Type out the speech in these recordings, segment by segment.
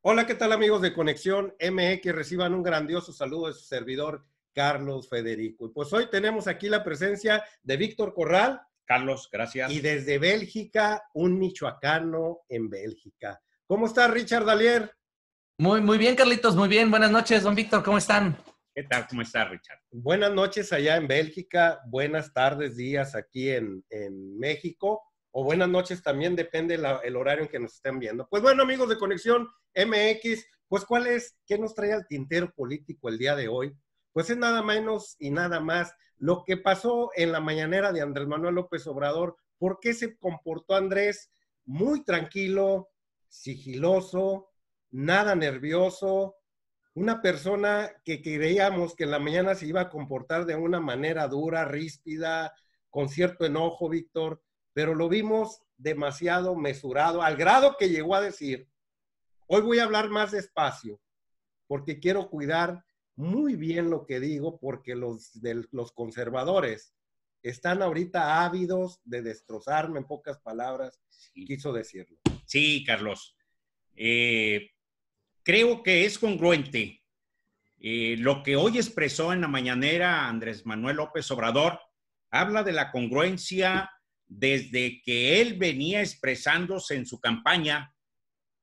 Hola, ¿qué tal amigos de Conexión MX? Reciban un grandioso saludo de su servidor Carlos Federico. Y pues hoy tenemos aquí la presencia de Víctor Corral. Carlos, gracias. Y desde Bélgica, un michoacano en Bélgica. ¿Cómo está Richard Dalier? Muy, muy bien, Carlitos, muy bien. Buenas noches, don Víctor, ¿cómo están? ¿Qué tal? ¿Cómo está Richard? Buenas noches allá en Bélgica, buenas tardes, días aquí en, en México o buenas noches también, depende el horario en que nos estén viendo. Pues bueno, amigos de Conexión MX, pues cuál es, qué nos trae el tintero político el día de hoy. Pues es nada menos y nada más lo que pasó en la mañanera de Andrés Manuel López Obrador, por qué se comportó Andrés muy tranquilo, sigiloso, nada nervioso, una persona que creíamos que en la mañana se iba a comportar de una manera dura, ríspida, con cierto enojo, Víctor, pero lo vimos demasiado mesurado, al grado que llegó a decir, hoy voy a hablar más despacio, porque quiero cuidar muy bien lo que digo, porque los, los conservadores están ahorita ávidos de destrozarme, en pocas palabras, quiso decirlo. Sí, Carlos. Eh, creo que es congruente eh, lo que hoy expresó en la mañanera Andrés Manuel López Obrador. Habla de la congruencia desde que él venía expresándose en su campaña,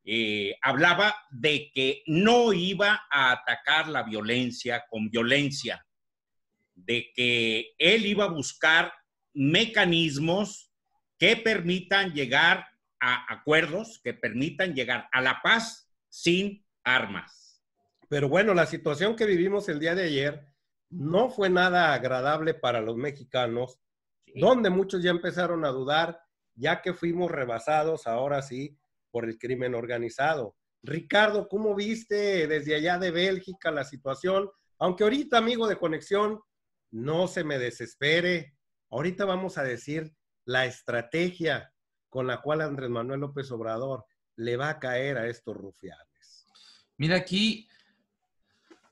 eh, hablaba de que no iba a atacar la violencia con violencia, de que él iba a buscar mecanismos que permitan llegar a acuerdos, que permitan llegar a la paz sin armas. Pero bueno, la situación que vivimos el día de ayer no fue nada agradable para los mexicanos donde muchos ya empezaron a dudar, ya que fuimos rebasados ahora sí por el crimen organizado. Ricardo, ¿cómo viste desde allá de Bélgica la situación? Aunque ahorita, amigo de conexión, no se me desespere. Ahorita vamos a decir la estrategia con la cual Andrés Manuel López Obrador le va a caer a estos rufianes. Mira, aquí,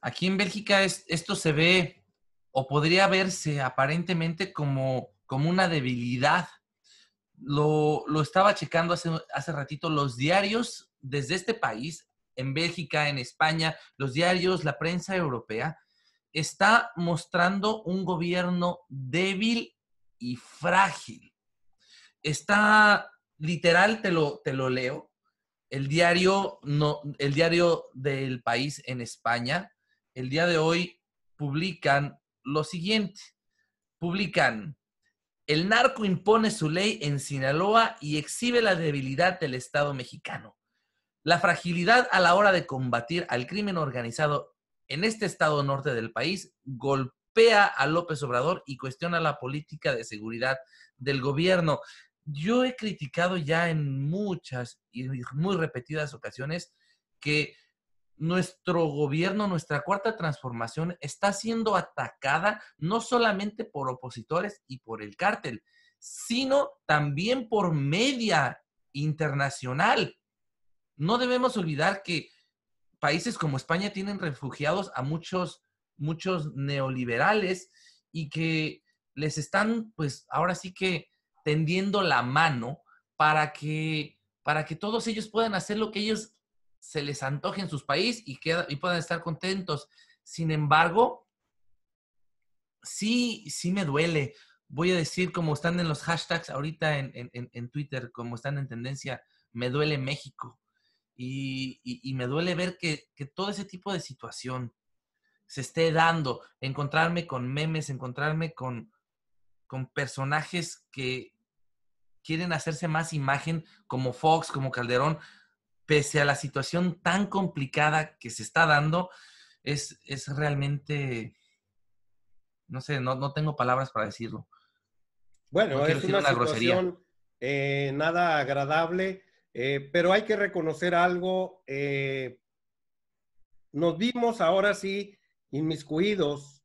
aquí en Bélgica esto se ve o podría verse aparentemente como como una debilidad. Lo, estaba checando hace, ratito, los diarios desde este país, en Bélgica, en España, los diarios, la prensa europea, está mostrando un gobierno débil y frágil. Está literal, te lo, te lo leo. El diario, no, el diario del país en España, el día de hoy, publican lo siguiente. Publican, el narco impone su ley en Sinaloa y exhibe la debilidad del Estado mexicano. La fragilidad a la hora de combatir al crimen organizado en este estado norte del país golpea a López Obrador y cuestiona la política de seguridad del gobierno. Yo he criticado ya en muchas y muy repetidas ocasiones que nuestro gobierno, nuestra cuarta transformación está siendo atacada no solamente por opositores y por el cártel, sino también por media internacional. No debemos olvidar que países como España tienen refugiados a muchos, muchos neoliberales y que les están, pues ahora sí que tendiendo la mano para que, para que todos ellos puedan hacer lo que ellos se les antoje en sus países y, y puedan estar contentos. Sin embargo, sí, sí me duele. Voy a decir, como están en los hashtags ahorita en, Twitter, como están en tendencia, me duele México. Y, me duele ver que, todo ese tipo de situación se esté dando. Encontrarme con memes, encontrarme con, con personajes que quieren hacerse más imagen, como Fox, como Calderón, pese a la situación tan complicada que se está dando, es, es realmente, no sé, no, tengo palabras para decirlo. Bueno, es una, situación eh, nada agradable, eh, pero hay que reconocer algo. Eh, nos vimos ahora sí inmiscuidos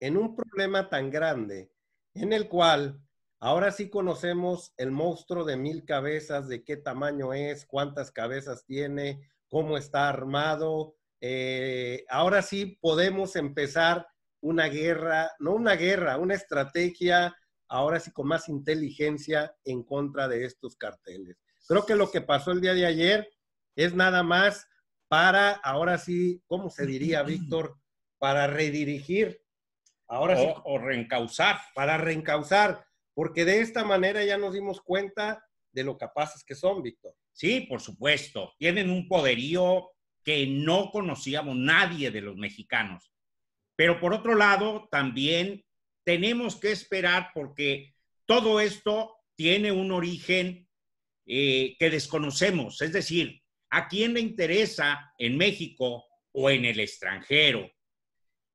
en un problema tan grande en el cual Ahora sí conocemos el monstruo de mil cabezas, de qué tamaño es, cuántas cabezas tiene, cómo está armado. Eh, ahora sí podemos empezar una guerra, no una guerra, una estrategia, ahora sí con más inteligencia en contra de estos carteles. Creo que lo que pasó el día de ayer es nada más para, ahora sí, ¿cómo se diría, Víctor? Para redirigir. Ahora sí, o reencauzar. Para reencauzar porque de esta manera ya nos dimos cuenta de lo capaces que son, Víctor. Sí, por supuesto. Tienen un poderío que no conocíamos nadie de los mexicanos. Pero por otro lado, también tenemos que esperar porque todo esto tiene un origen eh, que desconocemos. Es decir, ¿a quién le interesa en México o en el extranjero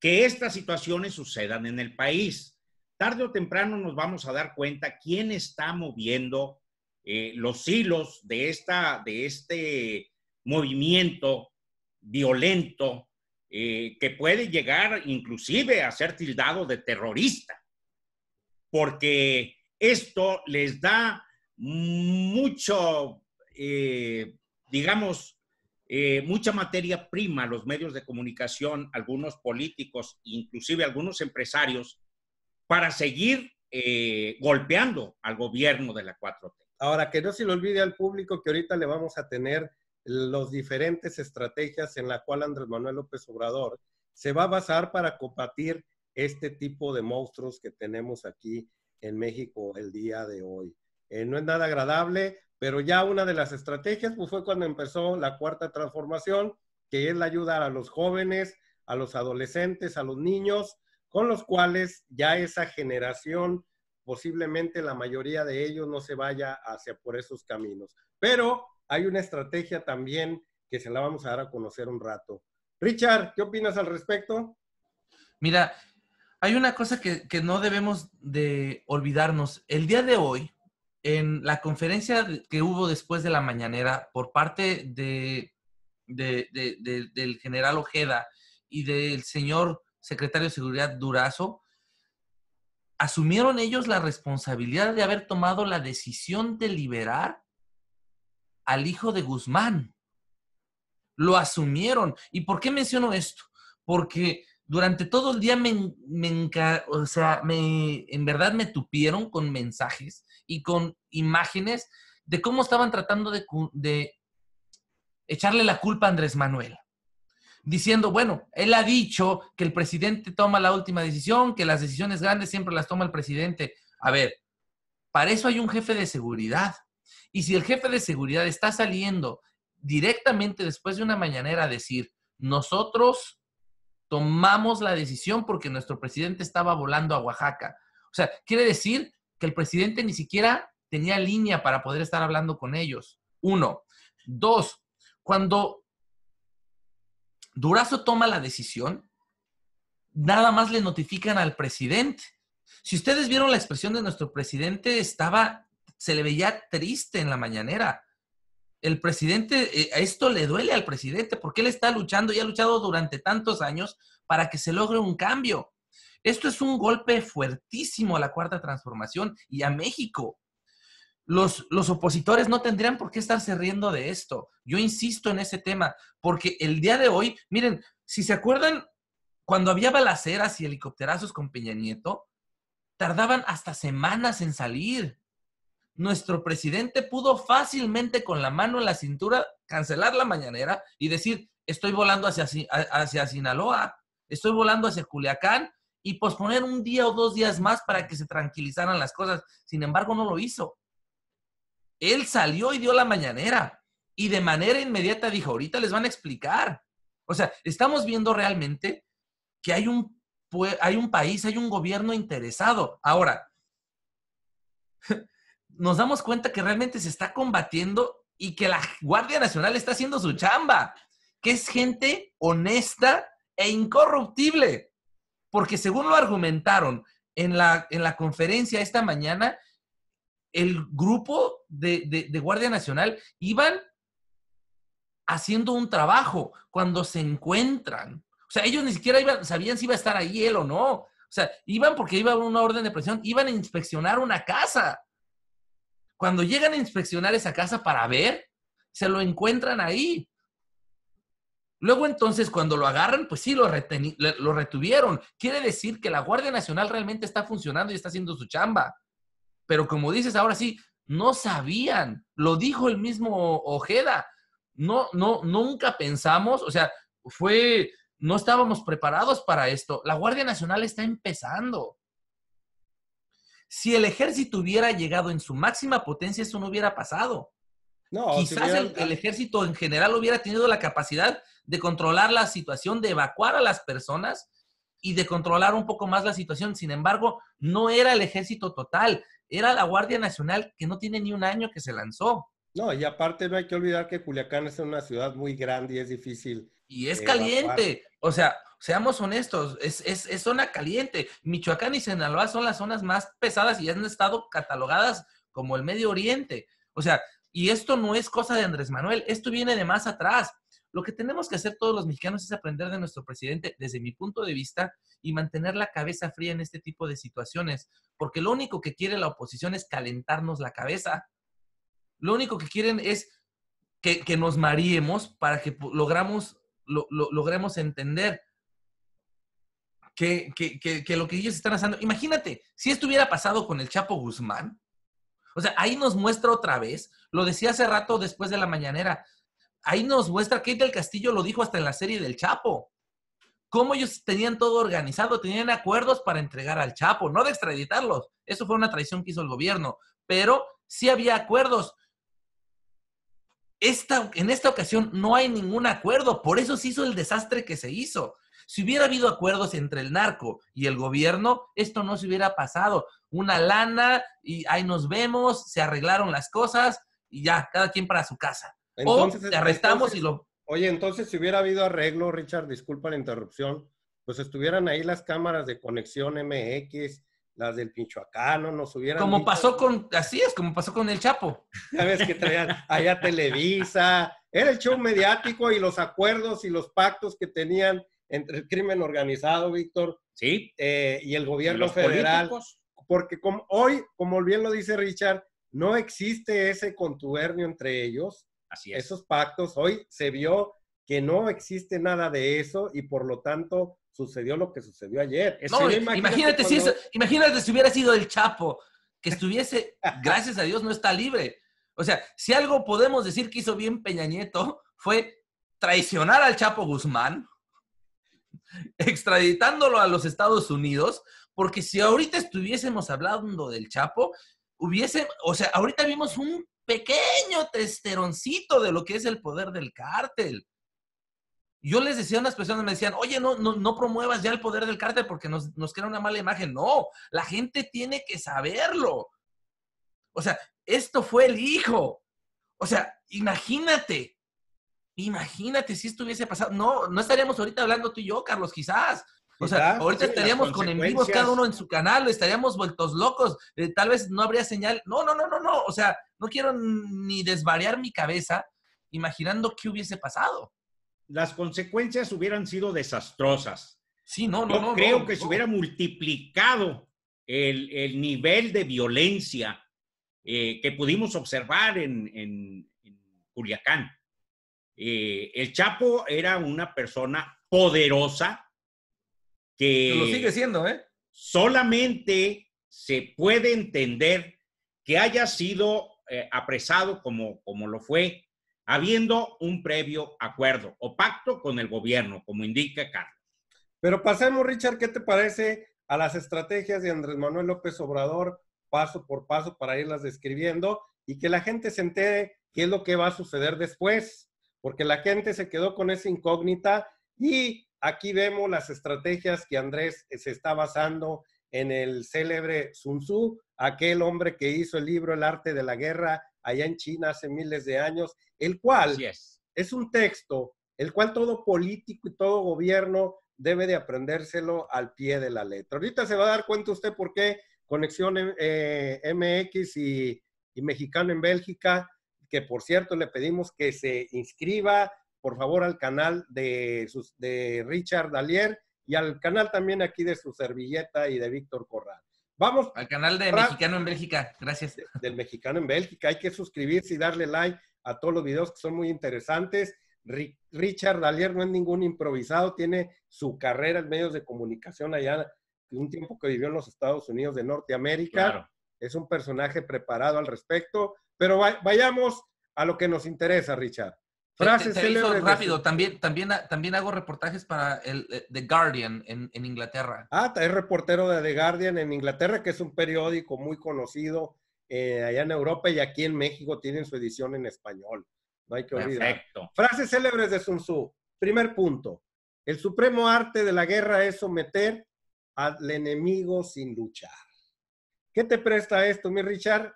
que estas situaciones sucedan en el país? tarde o temprano nos vamos a dar cuenta quién está moviendo eh, los hilos de, esta, de este movimiento violento eh, que puede llegar inclusive a ser tildado de terrorista, porque esto les da mucho, eh, digamos, mucha materia prima a los medios de comunicación, algunos políticos, inclusive algunos empresarios, para seguir eh, golpeando al gobierno de la 4T. Ahora, que no se le olvide al público que ahorita le vamos a tener las diferentes estrategias en la cual Andrés Manuel López Obrador se va a basar para combatir este tipo de monstruos que tenemos aquí en México el día de hoy. Eh, no es nada agradable, pero ya una de las estrategias pues, fue cuando empezó la cuarta transformación, que es la ayuda a los jóvenes, a los adolescentes, a los niños, con los cuales ya esa generación, posiblemente la mayoría de ellos no se vaya hacia por esos caminos. Pero hay una estrategia también que se la vamos a dar a conocer un rato. Richard, ¿qué opinas al respecto? Mira, hay una cosa que, no debemos de olvidarnos. El día de hoy, en la conferencia que hubo después de la mañanera por parte de, del general Ojeda y del señor secretario de Seguridad Durazo, asumieron ellos la responsabilidad de haber tomado la decisión de liberar al hijo de Guzmán. Lo asumieron. ¿Y por qué menciono esto? Porque durante todo el día me, o sea, en verdad me tupieron con mensajes y con imágenes de cómo estaban tratando de echarle la culpa a Andrés Manuel diciendo, bueno, él ha dicho que el presidente toma la última decisión, que las decisiones grandes siempre las toma el presidente. A ver, para eso hay un jefe de seguridad. Y si el jefe de seguridad está saliendo directamente después de una mañanera a decir, nosotros tomamos la decisión porque nuestro presidente estaba volando a Oaxaca. O sea, quiere decir que el presidente ni siquiera tenía línea para poder estar hablando con ellos. Uno. Dos, cuando Durazo toma la decisión, nada más le notifican al presidente. Si ustedes vieron la expresión de nuestro presidente, estaba, se le veía triste en la mañanera. El presidente, eh, esto le duele al presidente porque él está luchando y ha luchado durante tantos años para que se logre un cambio. Esto es un golpe fuertísimo a la cuarta transformación y a México los, opositores no tendrían por qué estarse riendo de esto. Yo insisto en ese tema, porque el día de hoy, miren, si se acuerdan, cuando había balaceras y helicópterazos con Peña Nieto, tardaban hasta semanas en salir. Nuestro presidente pudo fácilmente con la mano en la cintura cancelar la mañanera y decir, estoy volando hacia, hacia Sinaloa, estoy volando hacia Culiacán y posponer un día o dos días más para que se tranquilizaran las cosas. Sin embargo, no lo hizo. Él salió y dio la mañanera y de manera inmediata dijo, ahorita les van a explicar. O sea, estamos viendo realmente que hay un, hay un país, hay un gobierno interesado. Ahora, nos damos cuenta que realmente se está combatiendo y que la Guardia Nacional está haciendo su chamba, que es gente honesta e incorruptible. Porque según lo argumentaron la, en la conferencia esta mañana, el grupo de, Guardia Nacional iban haciendo un trabajo cuando se encuentran. O sea, ellos ni siquiera iban, sabían si iba a estar ahí él o no. O sea, iban porque iba una orden de presión, iban a inspeccionar una casa. Cuando llegan a inspeccionar esa casa para ver, se lo encuentran ahí. Luego entonces, cuando lo agarran, pues sí, lo retuvieron. Quiere decir que la Guardia Nacional realmente está funcionando y está haciendo su chamba. Pero como dices, ahora sí, no sabían, lo dijo el mismo Ojeda. No, no, nunca pensamos, o sea, fue, no estábamos preparados para esto. La Guardia Nacional está empezando. Si el ejército hubiera llegado en su máxima potencia, eso no hubiera pasado. Quizás el, ah. ejército en general hubiera tenido la capacidad de controlar la situación, de evacuar a las personas y de controlar un poco más la situación. Sin embargo, no era el ejército total era la Guardia Nacional que no tiene ni un año que se lanzó. No, y aparte no hay que olvidar que Culiacán es una ciudad muy grande y es difícil. Y es eh, caliente. O sea, seamos honestos, es, es, zona caliente. Michoacán y Sinaloa son las zonas más pesadas y han estado catalogadas como el Medio Oriente. O sea, y esto no es cosa de Andrés Manuel, esto viene de más atrás. Lo que tenemos que hacer todos los mexicanos es aprender de nuestro presidente, desde mi punto de vista, y mantener la cabeza fría en este tipo de situaciones, porque lo único que quiere la oposición es calentarnos la cabeza. Lo único que quieren es que, nos mariemos para que logramos, logremos entender que, que lo que ellos están haciendo. Imagínate, si esto hubiera pasado con el Chapo Guzmán, o sea, ahí nos muestra otra vez, lo decía hace rato después de la mañanera, ahí nos muestra, que del Castillo lo dijo hasta en la serie del Chapo, cómo ellos tenían todo organizado, tenían acuerdos para entregar al Chapo, no de extraditarlos. Eso fue una traición que hizo el gobierno, pero sí había acuerdos. Esta, en esta ocasión no hay ningún acuerdo, por eso se hizo el desastre que se hizo. Si hubiera habido acuerdos entre el narco y el gobierno, esto no se hubiera pasado. Una lana y ahí nos vemos, se arreglaron las cosas y ya, cada quien para su casa. Entonces, arrestamos y lo... Oye, entonces si hubiera habido arreglo, Richard, disculpa la interrupción, pues estuvieran ahí las cámaras de conexión MX, las del Pinchoacano, nos hubieran... Como pasó con, así es, como pasó con el Chapo. ves que traían allá Televisa, era el show mediático y los acuerdos y los pactos que tenían entre el crimen organizado, Víctor, sí. Eh, y el gobierno federal. Porque como, hoy, como bien lo dice Richard, no existe ese contubernio entre ellos esos pactos. Hoy se vio que no existe nada de eso y por lo tanto sucedió lo que sucedió ayer. imagínate, si imagínate si hubiera sido el Chapo, que estuviese, gracias a Dios, no está libre. O sea, si algo podemos decir que hizo bien Peña Nieto fue traicionar al Chapo Guzmán, extraditándolo a los Estados Unidos, porque si ahorita estuviésemos hablando del Chapo, hubiese, o sea, ahorita vimos un pequeño testeroncito de lo que es el poder del cártel. Yo les decía a unas personas, me decían, oye, no, no, no promuevas ya el poder del cártel porque nos, nos crea una mala imagen. No, la gente tiene que saberlo. O sea, esto fue el hijo. O sea, imagínate, imagínate si esto hubiese pasado. No, no estaríamos ahorita hablando tú y yo, Carlos, quizás. O sea, ahorita estaríamos con en vivo cada uno en su canal, estaríamos vueltos locos, eh, tal vez no habría señal. No, no, no, no, no. O sea, no quiero ni desvariar mi cabeza imaginando qué hubiese pasado. Las consecuencias hubieran sido desastrosas. Sí, no, no, no. Creo que se hubiera multiplicado el, nivel de violencia eh, que pudimos observar en, en, eh, el Chapo era una persona poderosa que... lo sigue siendo, ¿eh? Solamente se puede entender que haya sido eh, apresado como, como lo fue, habiendo un previo acuerdo o pacto con el gobierno, como indica Carlos. Pero pasemos, Richard, ¿qué te parece a las estrategias de Andrés Manuel López Obrador paso por paso para irlas describiendo y que la gente se entere qué es lo que va a suceder después? Porque la gente se quedó con esa incógnita y aquí vemos las estrategias que Andrés se está basando en el célebre Sun Tzu, aquel hombre que hizo el libro El arte de la guerra allá en China hace miles de años, el cual es. un texto, el cual todo político y todo gobierno debe de aprendérselo al pie de la letra. Ahorita se va a dar cuenta usted por qué Conexión eh, eh, MX y, Mexicano en Bélgica, que por cierto le pedimos que se inscriba, por favor, al canal de, Richard Dalier y al canal también aquí de su servilleta y de Víctor Correa. Vamos. Al canal de Mexicano en Bélgica, gracias. Del, Mexicano en Bélgica, hay que suscribirse y darle like a todos los videos que son muy interesantes. Richard Dalier no es ningún improvisado, tiene su carrera en medios de comunicación allá, un tiempo que vivió en los Estados Unidos de Norteamérica. Es un personaje preparado al respecto, pero vayamos a lo que nos interesa, Richard. Frases este, célebres rápido. También, también, también hago reportajes para el, eh, The Guardian en, en, Inglaterra. Ah, es reportero de The Guardian en Inglaterra, que es un periódico muy conocido eh, allá en Europa y aquí en México tienen su edición en español. No hay que olvidar. Perfecto. Frases célebres de Sun Tzu. Primer punto. El supremo arte de la guerra es someter al enemigo sin luchar. ¿Qué te presta esto, mi Richard?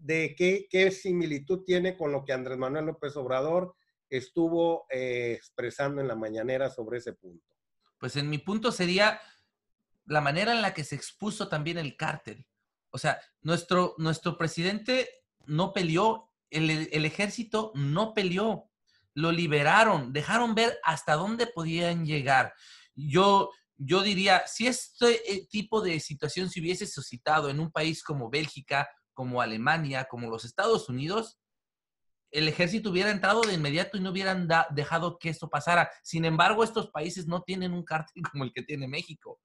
de qué, similitud tiene con lo que Andrés Manuel López Obrador estuvo eh, expresando en la mañanera sobre ese punto. Pues en mi punto sería la manera en la que se expuso también el cártel. O sea, nuestro, nuestro presidente no peleó, el, ejército no peleó, lo liberaron, dejaron ver hasta dónde podían llegar. Yo, yo diría, si este eh, tipo de situación se hubiese suscitado en un país como Bélgica, como Alemania, como los Estados Unidos, el ejército hubiera entrado de inmediato y no hubieran dejado que eso pasara. Sin embargo, estos países no tienen un cártel como el que tiene México.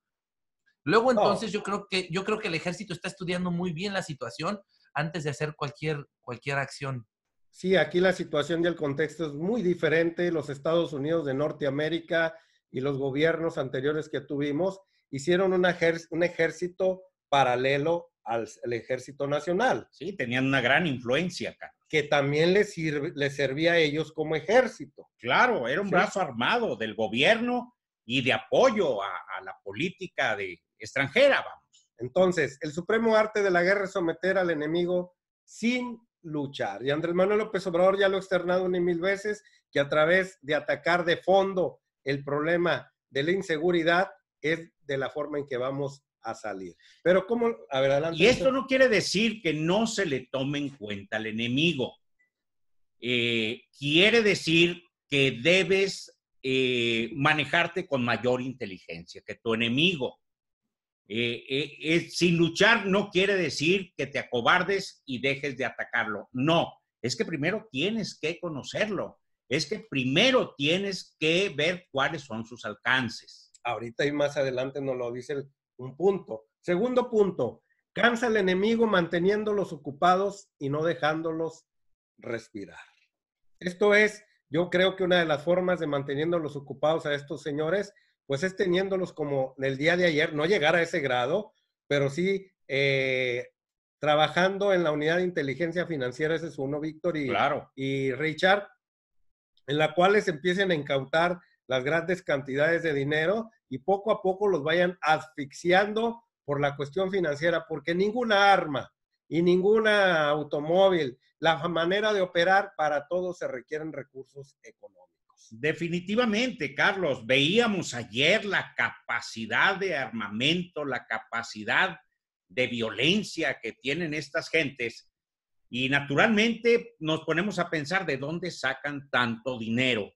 Luego, entonces, yo, creo que, yo creo que el ejército está estudiando muy bien la situación antes de hacer cualquier, cualquier acción. Sí, aquí la situación y el contexto es muy diferente. Los Estados Unidos de Norteamérica y los gobiernos anteriores que tuvimos hicieron un, ejército paralelo al, Ejército Nacional. Sí, tenían una gran influencia acá. Que también les, sirve, servía a ellos como ejército. Claro, era un brazo armado del gobierno y de apoyo a, la política de extranjera, vamos. Entonces, el supremo arte de la guerra es someter al enemigo sin luchar. Y Andrés Manuel López Obrador ya lo ha externado ni mil veces, que a través de atacar de fondo el problema de la inseguridad es de la forma en que vamos a salir. Pero como, a ver, adelante. Y esto no quiere decir que no se le tome en cuenta al enemigo. Eh, quiere decir que debes eh, manejarte con mayor inteligencia que tu enemigo. Eh, sin luchar no quiere decir que te acobardes y dejes de atacarlo. No, es que primero tienes que conocerlo. Es que primero tienes que ver cuáles son sus alcances ahorita y más adelante nos lo dice el, un punto. Segundo punto, cansa al enemigo manteniéndolos ocupados y no dejándolos respirar. Esto es, yo creo que una de las formas de manteniéndolos ocupados a estos señores, pues es teniéndolos como el día de ayer, no llegar a ese grado, pero sí eh, trabajando en la unidad de inteligencia financiera, ese es uno, Víctor y Richard, en la cual les empiecen a incautar las grandes cantidades de dinero y poco a poco los vayan asfixiando por la cuestión financiera, porque ninguna arma y ninguna automóvil, la manera de operar, para todos se requieren recursos económicos. Definitivamente, Carlos, veíamos ayer la capacidad de armamento, la capacidad de violencia que tienen estas gentes y naturalmente nos ponemos a pensar de dónde sacan tanto dinero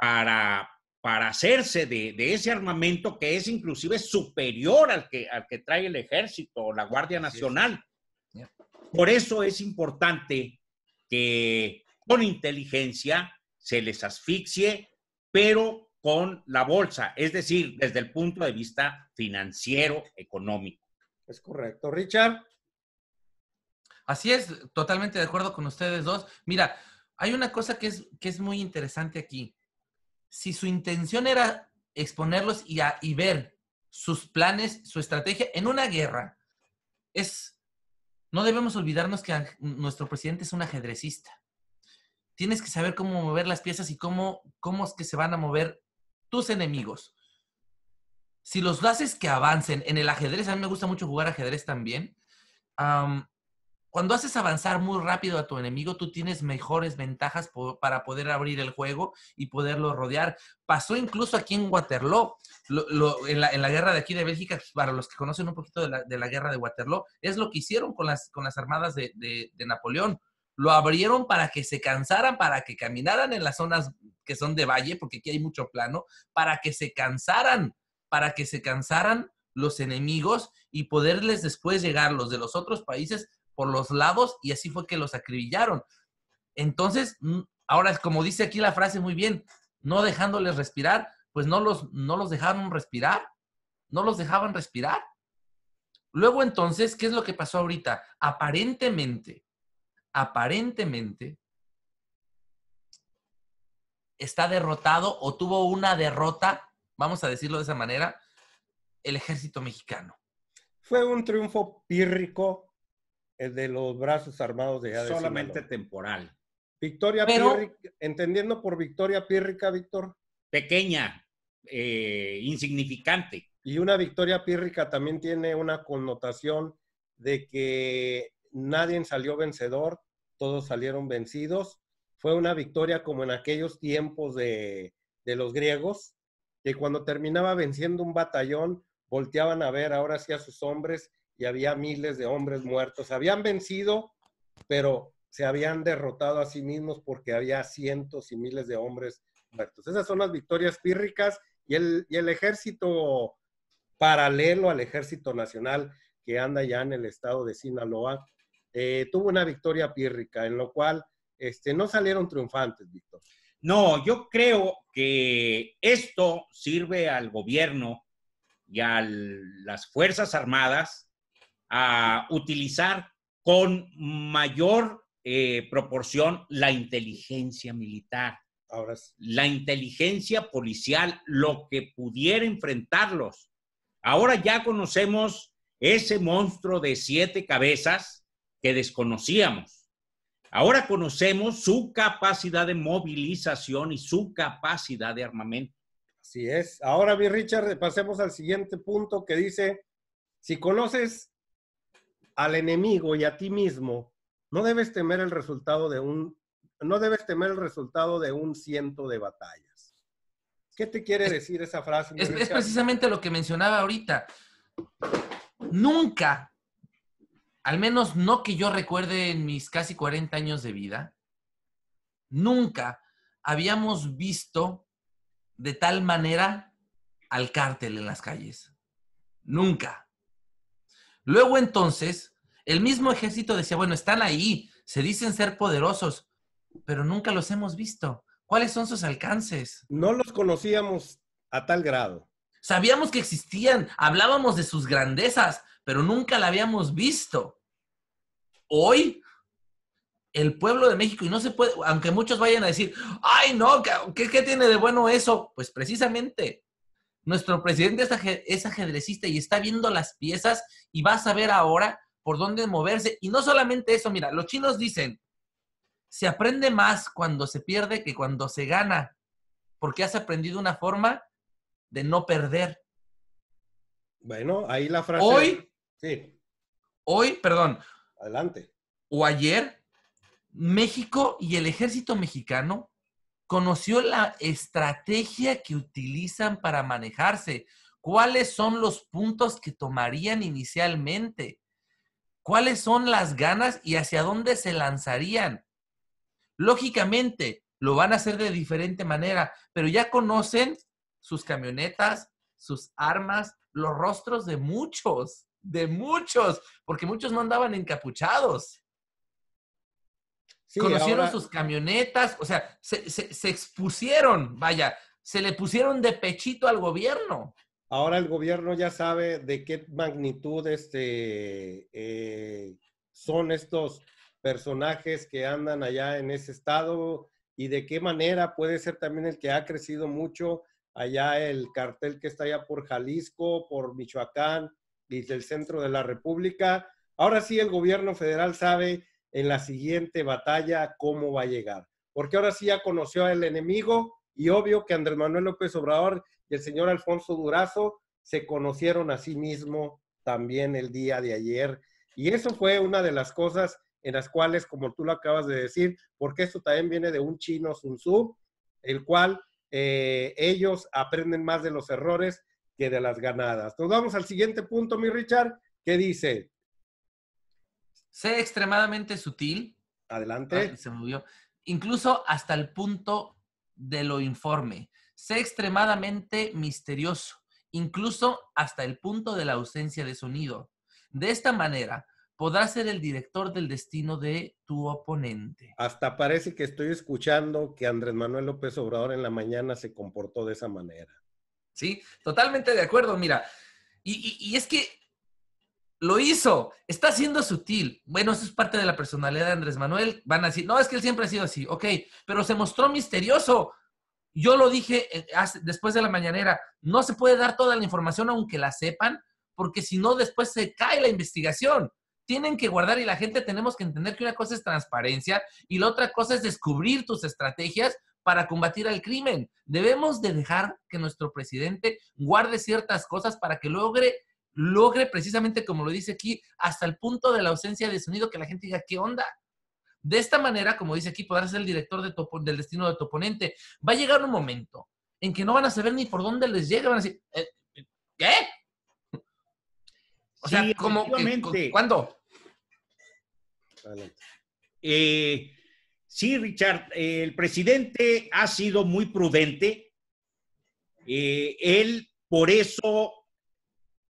para, para hacerse de, ese armamento que es inclusive superior al que, al que trae el ejército o la Guardia Nacional. Por eso es importante que con inteligencia se les asfixie, pero con la bolsa, es decir, desde el punto de vista financiero, económico. Es correcto. Richard. Así es, totalmente de acuerdo con ustedes dos. Mira, hay una cosa que es, que es muy interesante aquí si su intención era exponerlos y, ver sus planes, su estrategia en una guerra, es, no debemos olvidarnos que nuestro presidente es un ajedrecista. Tienes que saber cómo mover las piezas y cómo, cómo es que se van a mover tus enemigos. Si los haces que avancen en el ajedrez, a mí me gusta mucho jugar ajedrez también, cuando haces avanzar muy rápido a tu enemigo, tú tienes mejores ventajas para poder abrir el juego y poderlo rodear. Pasó incluso aquí en Waterloo, en, la, guerra de aquí de Bélgica, para los que conocen un poquito de la, guerra de Waterloo, es lo que hicieron con las, armadas de, de Napoleón. Lo abrieron para que se cansaran, para que caminaran en las zonas que son de valle, porque aquí hay mucho plano, para que se cansaran, para que se cansaran los enemigos y poderles después llegar los de los otros países por los lados y así fue que los acribillaron. Entonces, mm, ahora, es como dice aquí la frase muy bien, no dejándoles respirar, pues no los, no los dejaron respirar, no los dejaban respirar. Luego entonces, ¿qué es lo que pasó ahorita? Aparentemente, aparentemente, está derrotado o tuvo una derrota, vamos a decirlo de esa manera, el ejército mexicano. Fue un triunfo pírrico de los brazos armados de allá Solamente temporal. Victoria entendiendo por victoria pírrica, Víctor. Pequeña, eh, insignificante. Y una victoria pírrica también tiene una connotación de que nadie salió vencedor, todos salieron vencidos. Fue una victoria como en aquellos tiempos de, de los griegos, que cuando terminaba venciendo un batallón, volteaban a ver ahora sí a sus hombres y había miles de hombres muertos. Habían vencido, pero se habían derrotado a sí mismos porque había cientos y miles de hombres muertos. Esas son las victorias pírricas y el, y el ejército paralelo al ejército nacional que anda ya en el estado de Sinaloa, eh, tuvo una victoria pírrica, en lo cual este, no salieron triunfantes, Víctor. No, yo creo que esto sirve al gobierno y a las Fuerzas Armadas a utilizar con mayor eh, proporción la inteligencia militar, Ahora la inteligencia policial, lo que pudiera enfrentarlos. Ahora ya conocemos ese monstruo de siete cabezas que desconocíamos. Ahora conocemos su capacidad de movilización y su capacidad de armamento. Así es. Ahora, mi Richard, pasemos al siguiente punto que dice, si conoces al enemigo y a ti mismo, no debes temer el resultado de un, no debes temer el resultado de un ciento de batallas. ¿Qué te quiere decir esa frase? es precisamente lo que mencionaba ahorita. Nunca, al menos no que yo recuerde en mis casi 40 años de vida, nunca habíamos visto de tal manera al cártel en las calles. Nunca. Luego entonces, el mismo ejército decía, bueno, están ahí, se dicen ser poderosos, pero nunca los hemos visto. ¿Cuáles son sus alcances? No los conocíamos a tal grado. Sabíamos que existían, hablábamos de sus grandezas, pero nunca la habíamos visto. Hoy, el pueblo de México, y no se puede, aunque muchos vayan a decir, ay, no, ¿qué, qué tiene de bueno eso? Pues precisamente nuestro presidente es ajedrecista y está viendo las piezas y va a saber ahora por dónde moverse. Y no solamente eso, mira, los chinos dicen, se aprende más cuando se pierde que cuando se gana, porque has aprendido una forma de no perder. Bueno, ahí la frase. Hoy, sí. hoy, perdón. Adelante. O ayer, México y el ejército mexicano conoció la estrategia que utilizan para manejarse, cuáles son los puntos que tomarían inicialmente, cuáles son las ganas y hacia dónde se lanzarían. Lógicamente, lo van a hacer de diferente manera, pero ya conocen sus camionetas, sus armas, los rostros de muchos, de muchos, porque muchos no andaban encapuchados. Conocieron sus camionetas, o sea, se, expusieron, vaya, se le pusieron de pechito al gobierno. Ahora el gobierno ya sabe de qué magnitud este, eh, son estos personajes que andan allá en ese estado y de qué manera puede ser también el que ha crecido mucho allá el cartel que está allá por Jalisco, por Michoacán y del centro de la República. Ahora sí el gobierno federal sabe en la siguiente batalla cómo va a llegar. Porque ahora sí ya conoció al enemigo y obvio que Andrés Manuel López Obrador y el señor Alfonso Durazo se conocieron a sí mismo también el día de ayer. Y eso fue una de las cosas en las cuales, como tú lo acabas de decir, porque esto también viene de un chino Sun Tzu, el cual eh, ellos aprenden más de los errores que de las ganadas. Nos vamos al siguiente punto, mi Richard, que dice, Sé extremadamente sutil. Adelante. se movió. Incluso hasta el punto de lo informe. Sé extremadamente misterioso, incluso hasta el punto de la ausencia de sonido. De esta manera, podrás ser el director del destino de tu oponente. Hasta parece que estoy escuchando que Andrés Manuel López Obrador en la mañana se comportó de esa manera. Sí, totalmente de acuerdo, mira. y es que lo hizo, está siendo sutil. Bueno, eso es parte de la personalidad de Andrés Manuel. Van a decir, no, es que él siempre ha sido así, ok, pero se mostró misterioso. Yo lo dije eh, después de la mañanera, no se puede dar toda la información aunque la sepan, porque si no, después se cae la investigación. Tienen que guardar y la gente tenemos que entender que una cosa es transparencia y la otra cosa es descubrir tus estrategias para combatir al crimen. Debemos de dejar que nuestro presidente guarde ciertas cosas para que logre logre precisamente, como lo dice aquí, hasta el punto de la ausencia de sonido, que la gente diga, ¿qué onda? De esta manera, como dice aquí, podrás ser el director de del destino de tu oponente. Va a llegar un momento en que no van a saber ni por dónde les llega, van a decir, eh, eh, ¿qué? O sea, como, ¿cuándo? Eh, sí, Richard, el presidente ha sido muy prudente. él por eso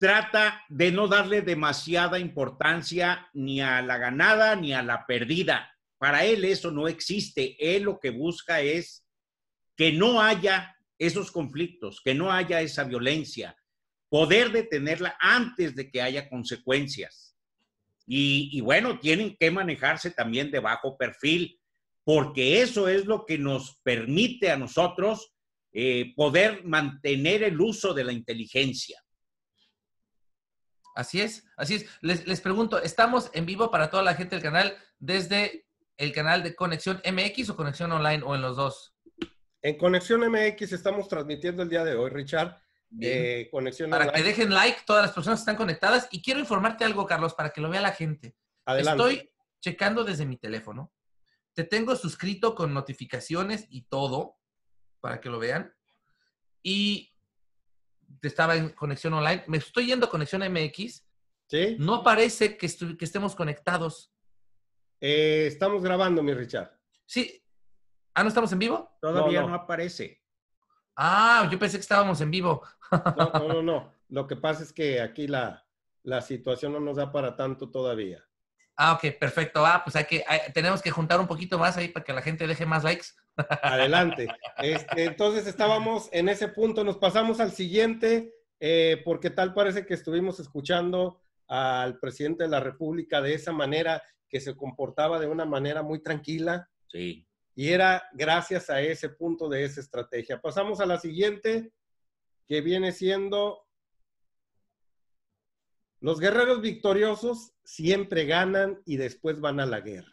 trata de no darle demasiada importancia ni a la ganada ni a la perdida. Para él eso no existe. Él lo que busca es que no haya esos conflictos, que no haya esa violencia, poder detenerla antes de que haya consecuencias. Y, bueno, tienen que manejarse también de bajo perfil, porque eso es lo que nos permite a nosotros eh, poder mantener el uso de la inteligencia. Así es, así es. Les, pregunto, estamos en vivo para toda la gente del canal desde el canal de Conexión MX o Conexión Online o en los dos. En Conexión MX estamos transmitiendo el día de hoy, Richard. Eh, conexión para que dejen like todas las personas están conectadas. Y quiero informarte algo, Carlos, para que lo vea la gente. Adelante. Estoy checando desde mi teléfono. Te tengo suscrito con notificaciones y todo, para que lo vean. Y estaba en conexión online. Me estoy yendo a conexión MX. ¿Sí? No parece que, que estemos conectados. Eh, estamos grabando, mi Richard. Sí. ¿Ah, no estamos en vivo? Todavía no, aparece. Ah, yo pensé que estábamos en vivo. no, no, no, Lo que pasa es que aquí la, la situación no nos da para tanto todavía. Ah, ok, perfecto. Ah, pues hay que, tenemos que juntar un poquito más ahí para que la gente deje más likes. Adelante. Este, entonces estábamos en ese punto, nos pasamos al siguiente, eh, porque tal parece que estuvimos escuchando al presidente de la República de esa manera, que se comportaba de una manera muy tranquila. Sí. Y era gracias a ese punto de esa estrategia. Pasamos a la siguiente, que viene siendo, los guerreros victoriosos siempre ganan y después van a la guerra.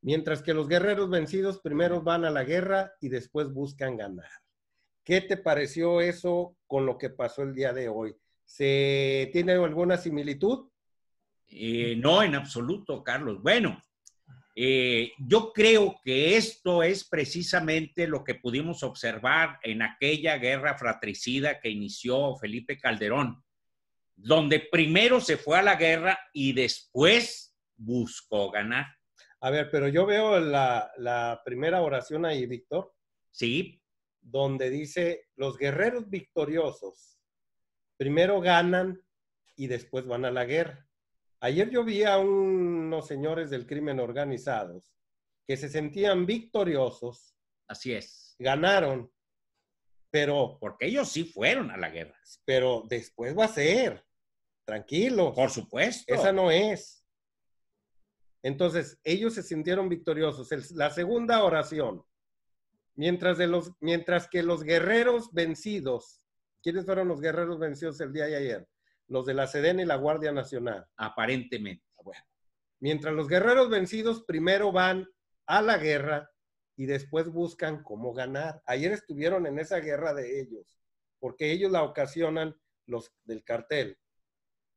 Mientras que los guerreros vencidos primero van a la guerra y después buscan ganar. ¿Qué te pareció eso con lo que pasó el día de hoy? ¿Se tiene alguna similitud? Eh, no, en absoluto, Carlos. Bueno, eh, yo creo que esto es precisamente lo que pudimos observar en aquella guerra fratricida que inició Felipe Calderón, donde primero se fue a la guerra y después buscó ganar. A ver, pero yo veo la, primera oración ahí, Víctor. Sí. Donde dice, los guerreros victoriosos primero ganan y después van a la guerra. Ayer yo vi a unos señores del crimen organizados que se sentían victoriosos. Así es. Ganaron, pero... Porque ellos sí fueron a la guerra. Pero después va a ser. Tranquilo. Por supuesto. Esa no es. Entonces, ellos se sintieron victoriosos. la segunda oración, mientras, de los, mientras que los guerreros vencidos, ¿quiénes fueron los guerreros vencidos el día de ayer? Los de la Sedena y la Guardia Nacional. Aparentemente. Ah, mientras los guerreros vencidos primero van a la guerra y después buscan cómo ganar. Ayer estuvieron en esa guerra de ellos, porque ellos la ocasionan los del cartel.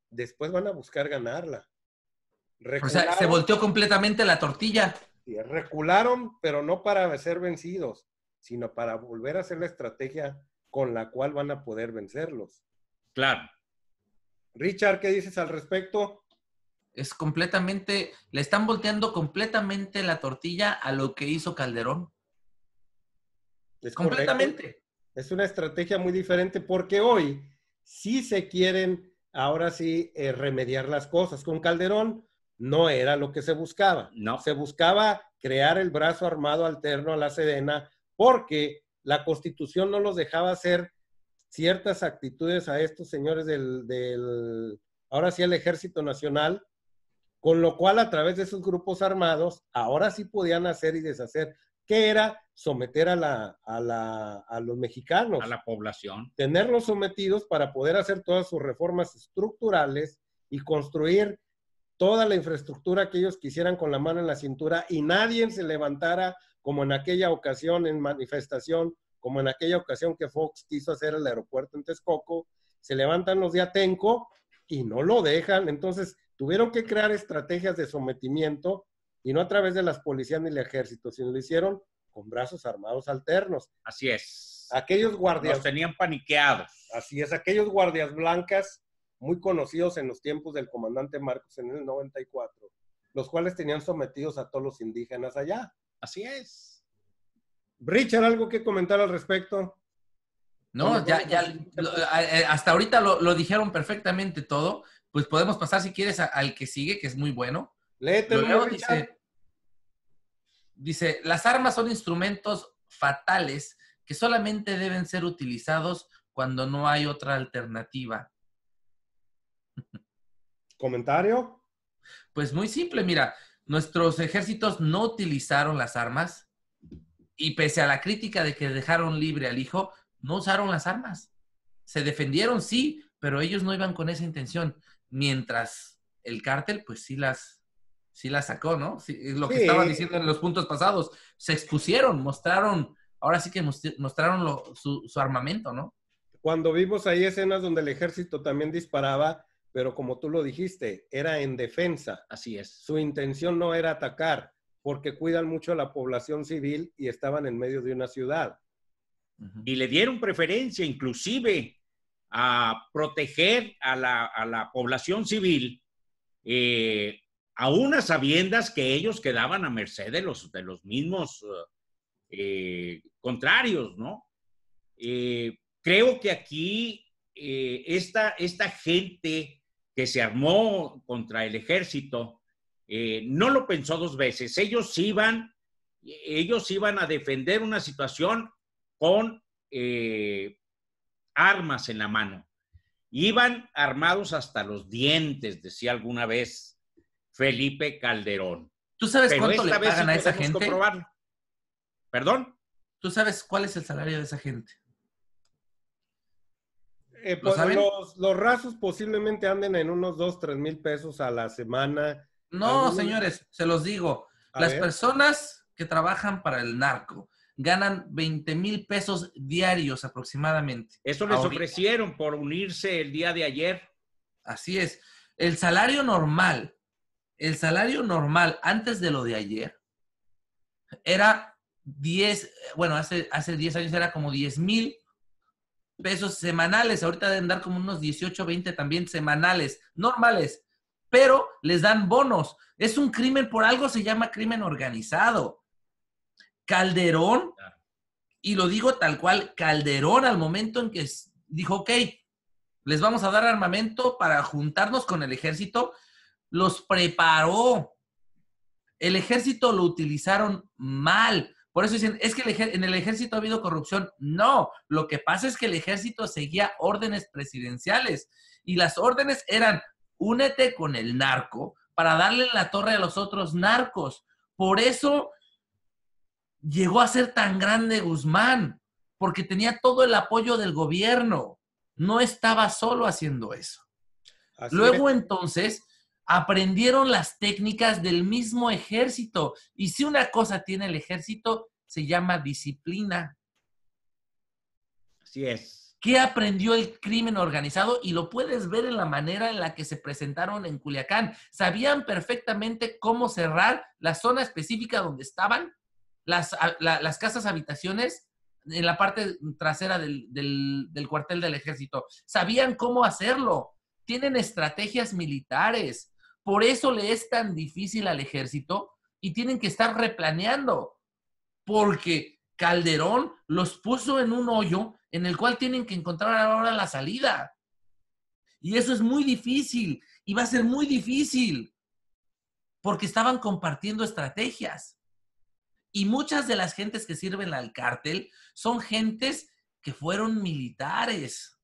Después van a buscar ganarla o sea, se volteó completamente la tortilla. recularon, pero no para ser vencidos, sino para volver a hacer la estrategia con la cual van a poder vencerlos. Claro. Richard, ¿qué dices al respecto? Es completamente, le están volteando completamente la tortilla a lo que hizo Calderón. Es completamente. Es una estrategia muy diferente porque hoy sí se quieren, ahora sí, eh, remediar las cosas. Con Calderón, no era lo que se buscaba. No. Se buscaba crear el brazo armado alterno a la Sedena porque la Constitución no los dejaba hacer ciertas actitudes a estos señores del, ahora sí, el Ejército Nacional, con lo cual a través de esos grupos armados, ahora sí podían hacer y deshacer, que era someter a, la, a, a los mexicanos. A la población. Tenerlos sometidos para poder hacer todas sus reformas estructurales y construir toda la infraestructura que ellos quisieran con la mano en la cintura y nadie se levantara como en aquella ocasión en manifestación, como en aquella ocasión que Fox quiso hacer el aeropuerto en Texcoco, se levantan los de Atenco y no lo dejan. Entonces, tuvieron que crear estrategias de sometimiento y no a través de las policías ni el ejército, sino lo hicieron con brazos armados alternos. Así es. Aquellos guardias. Los tenían paniqueados. Así es, aquellos guardias blancas muy conocidos en los tiempos del comandante Marcos en el 94, los cuales tenían sometidos a todos los indígenas allá. Así es. Richard, ¿algo que comentar al respecto? No, ya, ya, eh, hasta ahorita lo, dijeron perfectamente todo. Pues podemos pasar, si quieres, al que sigue, que es muy bueno. Léetelo, dice, dice, las armas son instrumentos fatales que solamente deben ser utilizados cuando no hay otra alternativa comentario? Pues muy simple, mira, nuestros ejércitos no utilizaron las armas y pese a la crítica de que dejaron libre al hijo, no usaron las armas. Se defendieron, sí, pero ellos no iban con esa intención, mientras el cártel pues sí las, sí las sacó, ¿no? Sí, es lo que estaban diciendo en los puntos pasados, se expusieron, mostraron, ahora sí que mostraron su, su armamento, ¿no? Cuando vimos ahí escenas donde el ejército también disparaba, pero como tú lo dijiste, era en defensa. Así es. Su intención no era atacar, porque cuidan mucho a la población civil y estaban en medio de una ciudad. Y le dieron preferencia inclusive a proteger a la, a la población civil, eh, a unas sabiendas que ellos quedaban a merced de los, de los mismos eh, contrarios, ¿no? Eh, creo que aquí esta, esta gente que se armó contra el ejército, eh, no lo pensó dos veces. Ellos iban, ellos iban a defender una situación con eh, armas en la mano. Iban armados hasta los dientes, decía alguna vez Felipe Calderón. ¿Tú sabes cuánto le pagan a esa gente? ¿Perdón? ¿Tú sabes cuál es el salario de esa gente? Eh, pues, los, rasos posiblemente anden en unos 2, 3 mil pesos a la semana. No, señores, se los digo. las personas que trabajan para el narco ganan 20 mil pesos diarios aproximadamente. Eso les ofrecieron por unirse el día de ayer. Así es. El salario normal, el salario normal antes de lo de ayer era 10, bueno, hace, hace 10 años era como 10 mil pesos semanales. Ahorita deben dar como unos 18, 20 también semanales, normales, pero les dan bonos. Es un crimen, por algo se llama crimen organizado. Calderón, y lo digo tal cual, Calderón al momento en que dijo, ok, les vamos a dar armamento para juntarnos con el ejército, los preparó. El ejército lo utilizaron mal. Por eso dicen, es que en el ejército ha habido corrupción. No, lo que pasa es que el ejército seguía órdenes presidenciales y las órdenes eran, únete con el narco para darle la torre a los otros narcos. Por eso llegó a ser tan grande Guzmán, porque tenía todo el apoyo del gobierno. No estaba solo haciendo eso. Luego entonces aprendieron las técnicas del mismo ejército. Y si una cosa tiene el ejército, se llama disciplina. Así es. ¿Qué aprendió el crimen organizado? Y lo puedes ver en la manera en la que se presentaron en Culiacán. Sabían perfectamente cómo cerrar la zona específica donde estaban, las, casas habitaciones, en la parte trasera del cuartel del ejército. Sabían cómo hacerlo. Tienen estrategias militares por eso le es tan difícil al ejército y tienen que estar replaneando, porque Calderón los puso en un hoyo en el cual tienen que encontrar ahora la salida. Y eso es muy difícil y va a ser muy difícil, porque estaban compartiendo estrategias. Y muchas de las gentes que sirven al cártel son gentes que fueron militares.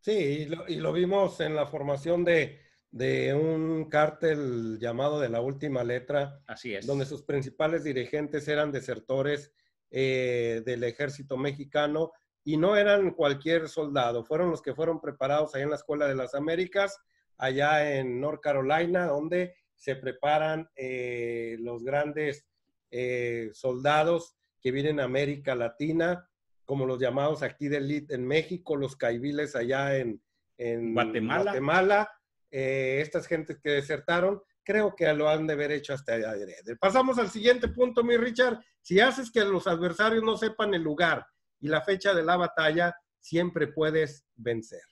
Sí, y lo, vimos en la formación de, de un cártel llamado de la última letra. Así es. Donde sus principales dirigentes eran desertores eh, del ejército mexicano y no eran cualquier soldado, fueron los que fueron preparados allá en la Escuela de las Américas, allá en North Carolina, donde se preparan eh, los grandes eh, soldados que vienen a América Latina, como los llamados aquí de en México, los caiviles allá en, Guatemala eh, estas gentes que desertaron, creo que lo han de haber hecho hasta allá. Pasamos al siguiente punto, mi Richard. Si haces que los adversarios no sepan el lugar y la fecha de la batalla, siempre puedes vencer.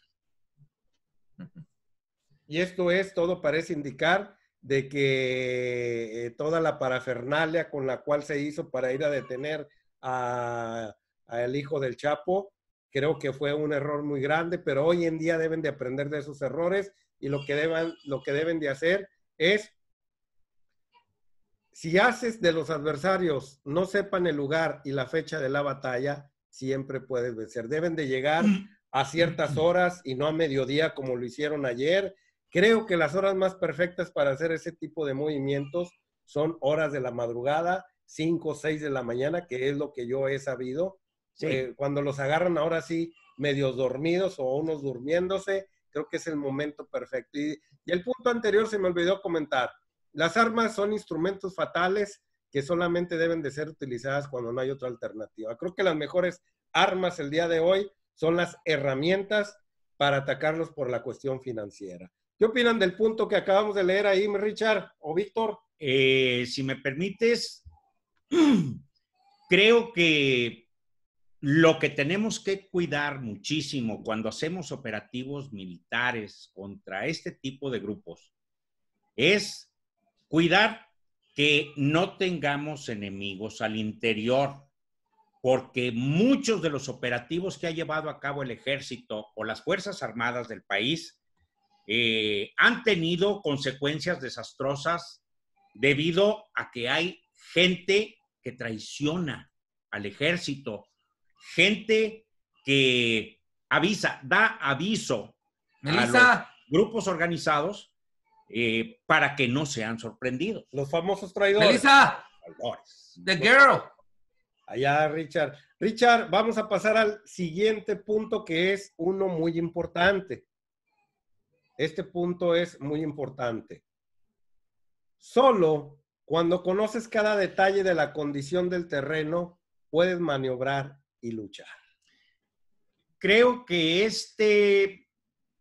Y esto es, todo parece indicar de que eh, toda la parafernalia con la cual se hizo para ir a detener al hijo del Chapo, creo que fue un error muy grande, pero hoy en día deben de aprender de esos errores y lo que, lo que deben de hacer es, si haces de los adversarios no sepan el lugar y la fecha de la batalla, siempre puedes vencer. Deben de llegar a ciertas horas y no a mediodía como lo hicieron ayer. Creo que las horas más perfectas para hacer ese tipo de movimientos son horas de la madrugada, 5 o 6 de la mañana, que es lo que yo he sabido. Eh, cuando los agarran ahora sí, medios dormidos o unos durmiéndose, creo que es el momento perfecto. Y, el punto anterior se me olvidó comentar. Las armas son instrumentos fatales que solamente deben de ser utilizadas cuando no hay otra alternativa. Creo que las mejores armas el día de hoy son las herramientas para atacarlos por la cuestión financiera. ¿Qué opinan del punto que acabamos de leer ahí, Richard o Víctor? Eh, si me permites, creo que lo que tenemos que cuidar muchísimo cuando hacemos operativos militares contra este tipo de grupos es cuidar que no tengamos enemigos al interior, porque muchos de los operativos que ha llevado a cabo el ejército o las Fuerzas Armadas del país eh, han tenido consecuencias desastrosas debido a que hay gente que traiciona al ejército gente que avisa, da aviso a grupos organizados eh, para que no sean sorprendidos. Los famosos traidores. Melissa, the girl. Allá, Richard. Richard, vamos a pasar al siguiente punto que es uno muy importante. Este punto es muy importante. Solo cuando conoces cada detalle de la condición del terreno, puedes maniobrar y lucha. Creo que este,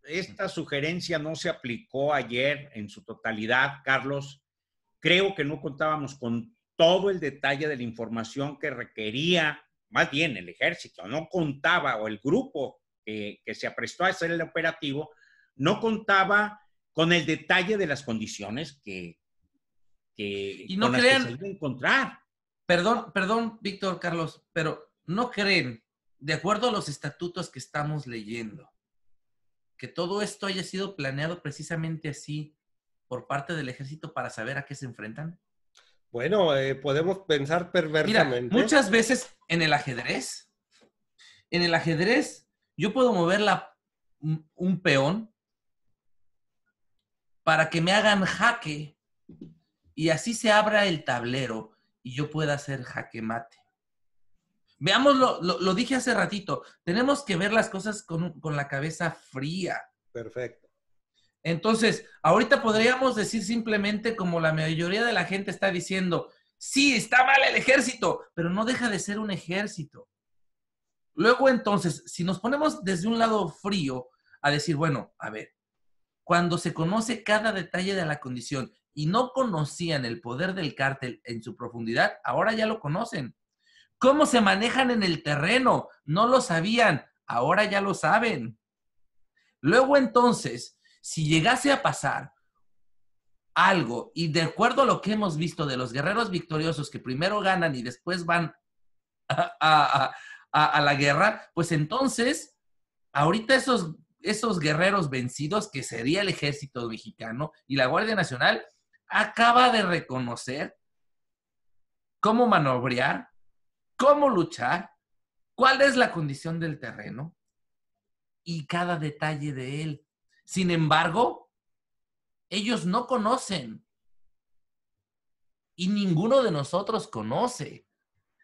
esta sugerencia no se aplicó ayer en su totalidad, Carlos. Creo que no contábamos con todo el detalle de la información que requería, más bien el ejército, no contaba, o el grupo que, se aprestó a hacer el operativo, no contaba con el detalle de las condiciones que, y no encontrar. Perdón, perdón, Víctor Carlos, pero no creen, de acuerdo a los estatutos que estamos leyendo, que todo esto haya sido planeado precisamente así por parte del ejército para saber a qué se enfrentan? Bueno, eh, podemos pensar perversamente. muchas veces en el ajedrez, en el ajedrez, yo puedo mover un peón para que me hagan jaque y así se abra el tablero y yo pueda hacer jaque mate. Veámoslo, lo, dije hace ratito, tenemos que ver las cosas con, con la cabeza fría. Perfecto. Entonces, ahorita podríamos decir simplemente como la mayoría de la gente está diciendo, sí, está mal el ejército, pero no deja de ser un ejército. Luego entonces, si nos ponemos desde un lado frío a decir, bueno, a ver, cuando se conoce cada detalle de la condición y no conocían el poder del cártel en su profundidad, ahora ya lo conocen cómo se manejan en el terreno. No lo sabían, ahora ya lo saben. Luego entonces, si llegase a pasar algo, y de acuerdo a lo que hemos visto de los guerreros victoriosos que primero ganan y después van a, la guerra, pues entonces, ahorita esos, esos guerreros vencidos, que sería el ejército mexicano y la Guardia Nacional, acaba de reconocer cómo manobrear cómo luchar, cuál es la condición del terreno y cada detalle de él. Sin embargo, ellos no conocen y ninguno de nosotros conoce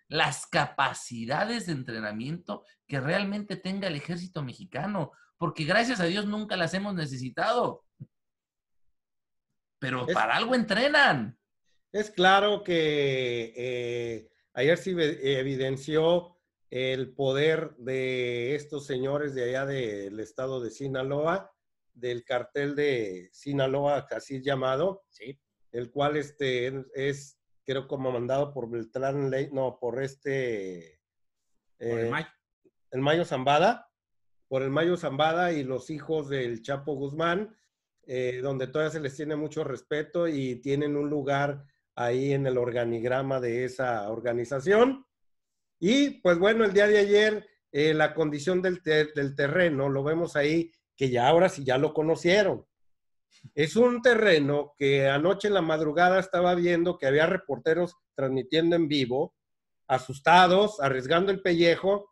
las capacidades de entrenamiento que realmente tenga el ejército mexicano, porque gracias a Dios nunca las hemos necesitado. Pero para algo entrenan. Es claro que eh, Ayer sí evidenció el poder de estos señores de allá del estado de Sinaloa, del cartel de Sinaloa, así llamado, el cual este, es, creo, como mandado por Beltrán Ley, no, por este... Eh, el, Mayo. Zambada, por el Mayo Zambada y los hijos del Chapo Guzmán, eh, donde todavía se les tiene mucho respeto y tienen un lugar ahí en el organigrama de esa organización. Y pues bueno, el día de ayer, eh, la condición del, del terreno, lo vemos ahí, que ya ahora sí ya lo conocieron. Es un terreno que anoche en la madrugada estaba viendo que había reporteros transmitiendo en vivo, asustados, arriesgando el pellejo,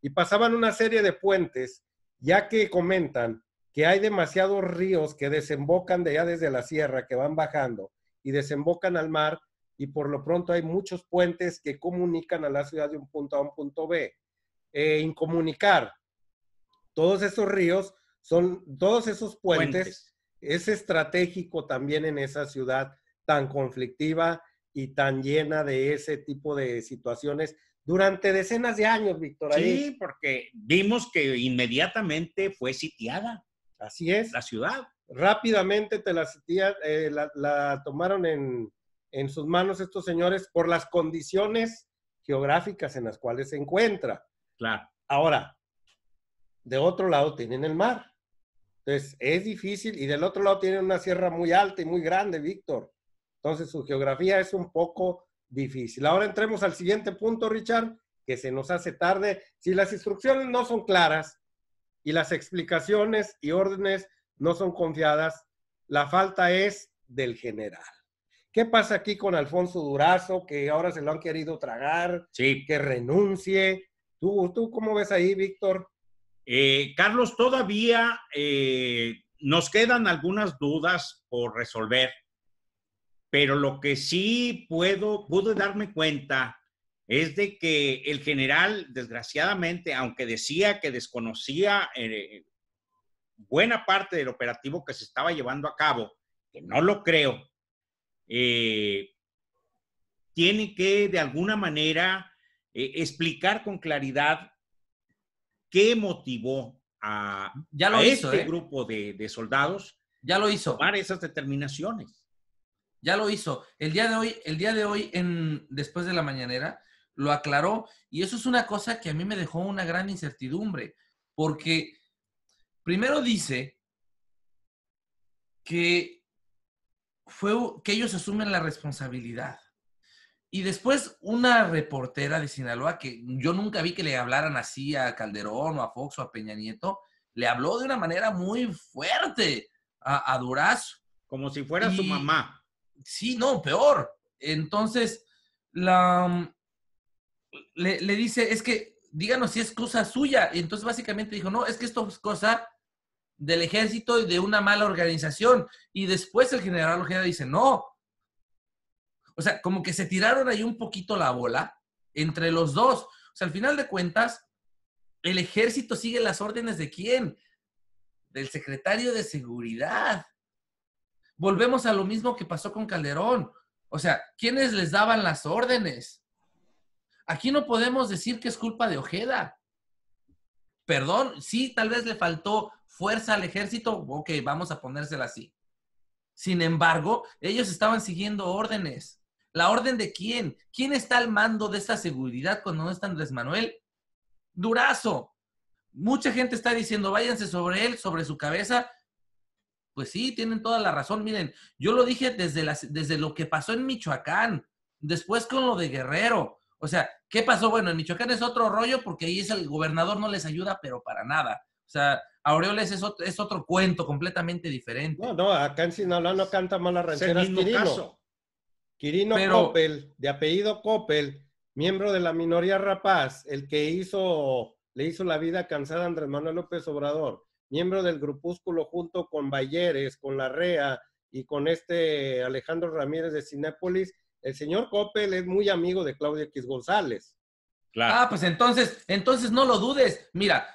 y pasaban una serie de puentes, ya que comentan que hay demasiados ríos que desembocan de allá desde la sierra, que van bajando, y desembocan al mar y por lo pronto hay muchos puentes que comunican a la ciudad de un punto a un punto B. E incomunicar. Todos esos ríos son, todos esos puentes, puentes, es estratégico también en esa ciudad tan conflictiva y tan llena de ese tipo de situaciones durante decenas de años, Víctor. Sí, porque vimos que inmediatamente fue sitiada. Así es. La ciudad rápidamente te eh, la, tomaron en, en, sus manos estos señores por las condiciones geográficas en las cuales se encuentra. Claro. Ahora, de otro lado tienen el mar. Entonces, es difícil y del otro lado tienen una sierra muy alta y muy grande, Víctor. Entonces, su geografía es un poco difícil. Ahora entremos al siguiente punto, Richard, que se nos hace tarde. Si las instrucciones no son claras y las explicaciones y órdenes no son confiadas, la falta es del general. ¿Qué pasa aquí con Alfonso Durazo, que ahora se lo han querido tragar, sí. que renuncie? ¿Tú, ¿Tú cómo ves ahí, Víctor? Eh, Carlos, todavía eh, nos quedan algunas dudas por resolver, pero lo que sí puedo, pude darme cuenta es de que el general, desgraciadamente, aunque decía que desconocía eh, buena parte del operativo que se estaba llevando a cabo, que no lo creo, eh, tiene que de alguna manera eh, explicar con claridad qué motivó a, ya lo hizo, este ¿eh? grupo de, soldados ya lo hizo. a tomar esas determinaciones. Ya lo hizo. El día de hoy, el día de hoy en, después de la mañanera, lo aclaró y eso es una cosa que a mí me dejó una gran incertidumbre, porque Primero dice que, fue, que ellos asumen la responsabilidad. Y después una reportera de Sinaloa, que yo nunca vi que le hablaran así a Calderón o a Fox o a Peña Nieto, le habló de una manera muy fuerte a, Duraz Como si fuera su mamá. Sí, no, peor. Entonces, la, mm, le, le, dice, es que díganos si es cosa suya. Y entonces básicamente dijo, no, es que esto es cosa del ejército y de una mala organización. Y después el general Ojeda dice, no. O sea, como que se tiraron ahí un poquito la bola entre los dos. O sea, al final de cuentas, el ejército sigue las órdenes de quién? Del secretario de seguridad. Volvemos a lo mismo que pasó con Calderón. O sea, ¿quiénes les daban las órdenes? Aquí no podemos decir que es culpa de Ojeda. Perdón, sí, tal vez le faltó fuerza al ejército, ok, vamos a ponérsela así. Sin embargo, ellos estaban siguiendo órdenes. ¿La orden de quién? ¿Quién está al mando de esta seguridad cuando no está Andrés Manuel? Durazo. Mucha gente está diciendo, váyanse sobre él, sobre su cabeza. Pues sí, tienen toda la razón. Miren, yo lo dije desde, desde lo que pasó en Michoacán, después con lo de Guerrero. O sea, ¿qué pasó? Bueno, en Michoacán es otro rollo porque ahí es el gobernador no les ayuda, pero para nada. O sea, Aureoles es otro, cuento completamente diferente. No, no, acá en Sinaloa no canta Mala rancheras Quirino. Caso. Quirino Coppel, de apellido Coppel, miembro de la minoría rapaz, el que hizo, le hizo la vida cansada a Andrés Manuel López Obrador, miembro del grupúsculo junto con Bayeres, con Larrea y con este Alejandro Ramírez de Cinépolis, el señor Coppel es muy amigo de Claudia X González. Ah, pues entonces, entonces no lo dudes. Mira,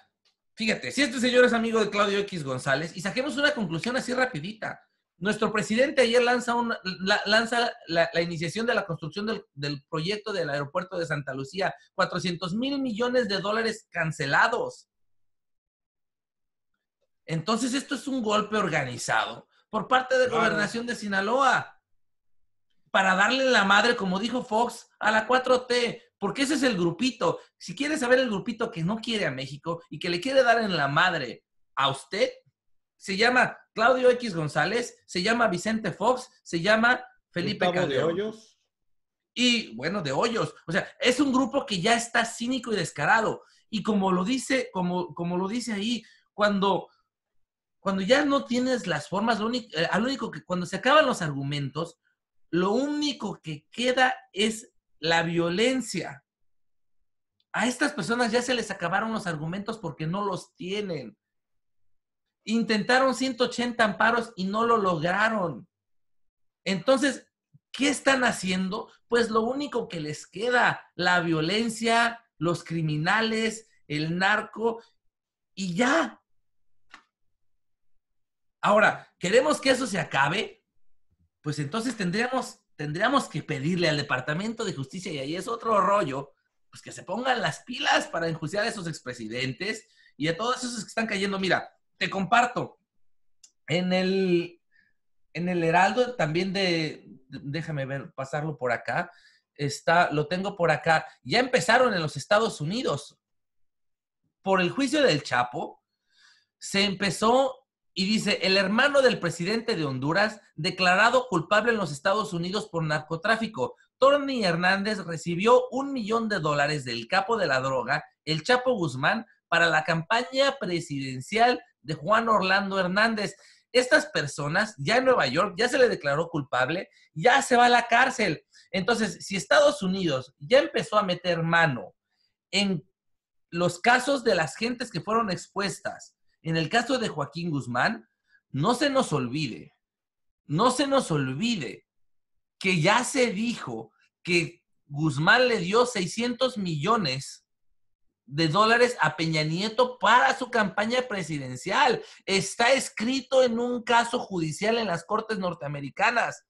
Fíjate, si este señor es amigo de Claudio X González, y saquemos una conclusión así rapidita. Nuestro presidente ayer lanza, la, lanza la, iniciación de la construcción del, proyecto del aeropuerto de Santa Lucía. 400 mil millones de dólares cancelados. Entonces esto es un golpe organizado por parte de la Gobernación de Sinaloa para darle la madre, como dijo Fox, a la 4T porque ese es el grupito. Si quieres saber el grupito que no quiere a México y que le quiere dar en la madre a usted, se llama Claudio X González, se llama Vicente Fox, se llama Felipe Calderón. de Hoyos. Y bueno, de Hoyos. O sea, es un grupo que ya está cínico y descarado. Y como lo dice, como, como lo dice ahí, cuando, cuando ya no tienes las formas, lo eh, único que cuando se acaban los argumentos, lo único que queda es la violencia. A estas personas ya se les acabaron los argumentos porque no los tienen. Intentaron 180 amparos y no lo lograron. Entonces, ¿qué están haciendo? Pues lo único que les queda, la violencia, los criminales, el narco y ya. Ahora, ¿queremos que eso se acabe? Pues entonces tendríamos tendríamos que pedirle al Departamento de Justicia, y ahí es otro rollo, pues que se pongan las pilas para enjuiciar a esos expresidentes y a todos esos que están cayendo. Mira, te comparto, en el, en el Heraldo también de, déjame ver, pasarlo por acá, está, lo tengo por acá, ya empezaron en los Estados Unidos. Por el juicio del Chapo, se empezó y dice, el hermano del presidente de Honduras, declarado culpable en los Estados Unidos por narcotráfico, Tony Hernández recibió un millón de dólares del capo de la droga, el Chapo Guzmán, para la campaña presidencial de Juan Orlando Hernández. Estas personas, ya en Nueva York, ya se le declaró culpable, ya se va a la cárcel. Entonces, si Estados Unidos ya empezó a meter mano en los casos de las gentes que fueron expuestas en el caso de Joaquín Guzmán, no se nos olvide, no se nos olvide que ya se dijo que Guzmán le dio 600 millones de dólares a Peña Nieto para su campaña presidencial. Está escrito en un caso judicial en las Cortes norteamericanas.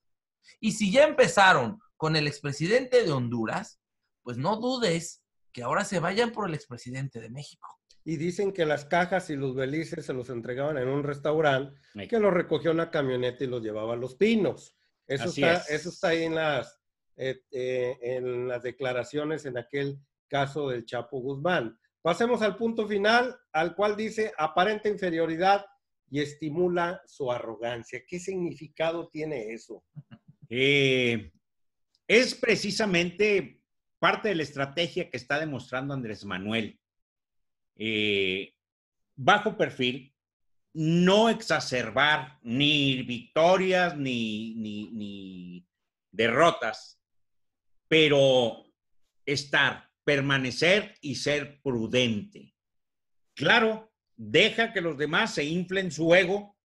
Y si ya empezaron con el expresidente de Honduras, pues no dudes que ahora se vayan por el expresidente de México y dicen que las cajas y los belices se los entregaban en un restaurante que los recogió una camioneta y los llevaba a los pinos. Eso, está, eso está ahí en las, eh, eh, en las declaraciones en aquel caso del Chapo Guzmán. Pasemos al punto final, al cual dice aparente inferioridad y estimula su arrogancia. ¿Qué significado tiene eso? Eh, es precisamente parte de la estrategia que está demostrando Andrés Manuel eh, bajo perfil, no exacerbar ni victorias ni, ni derrotas, pero estar, permanecer y ser prudente. Claro, deja que los demás se inflen su ego,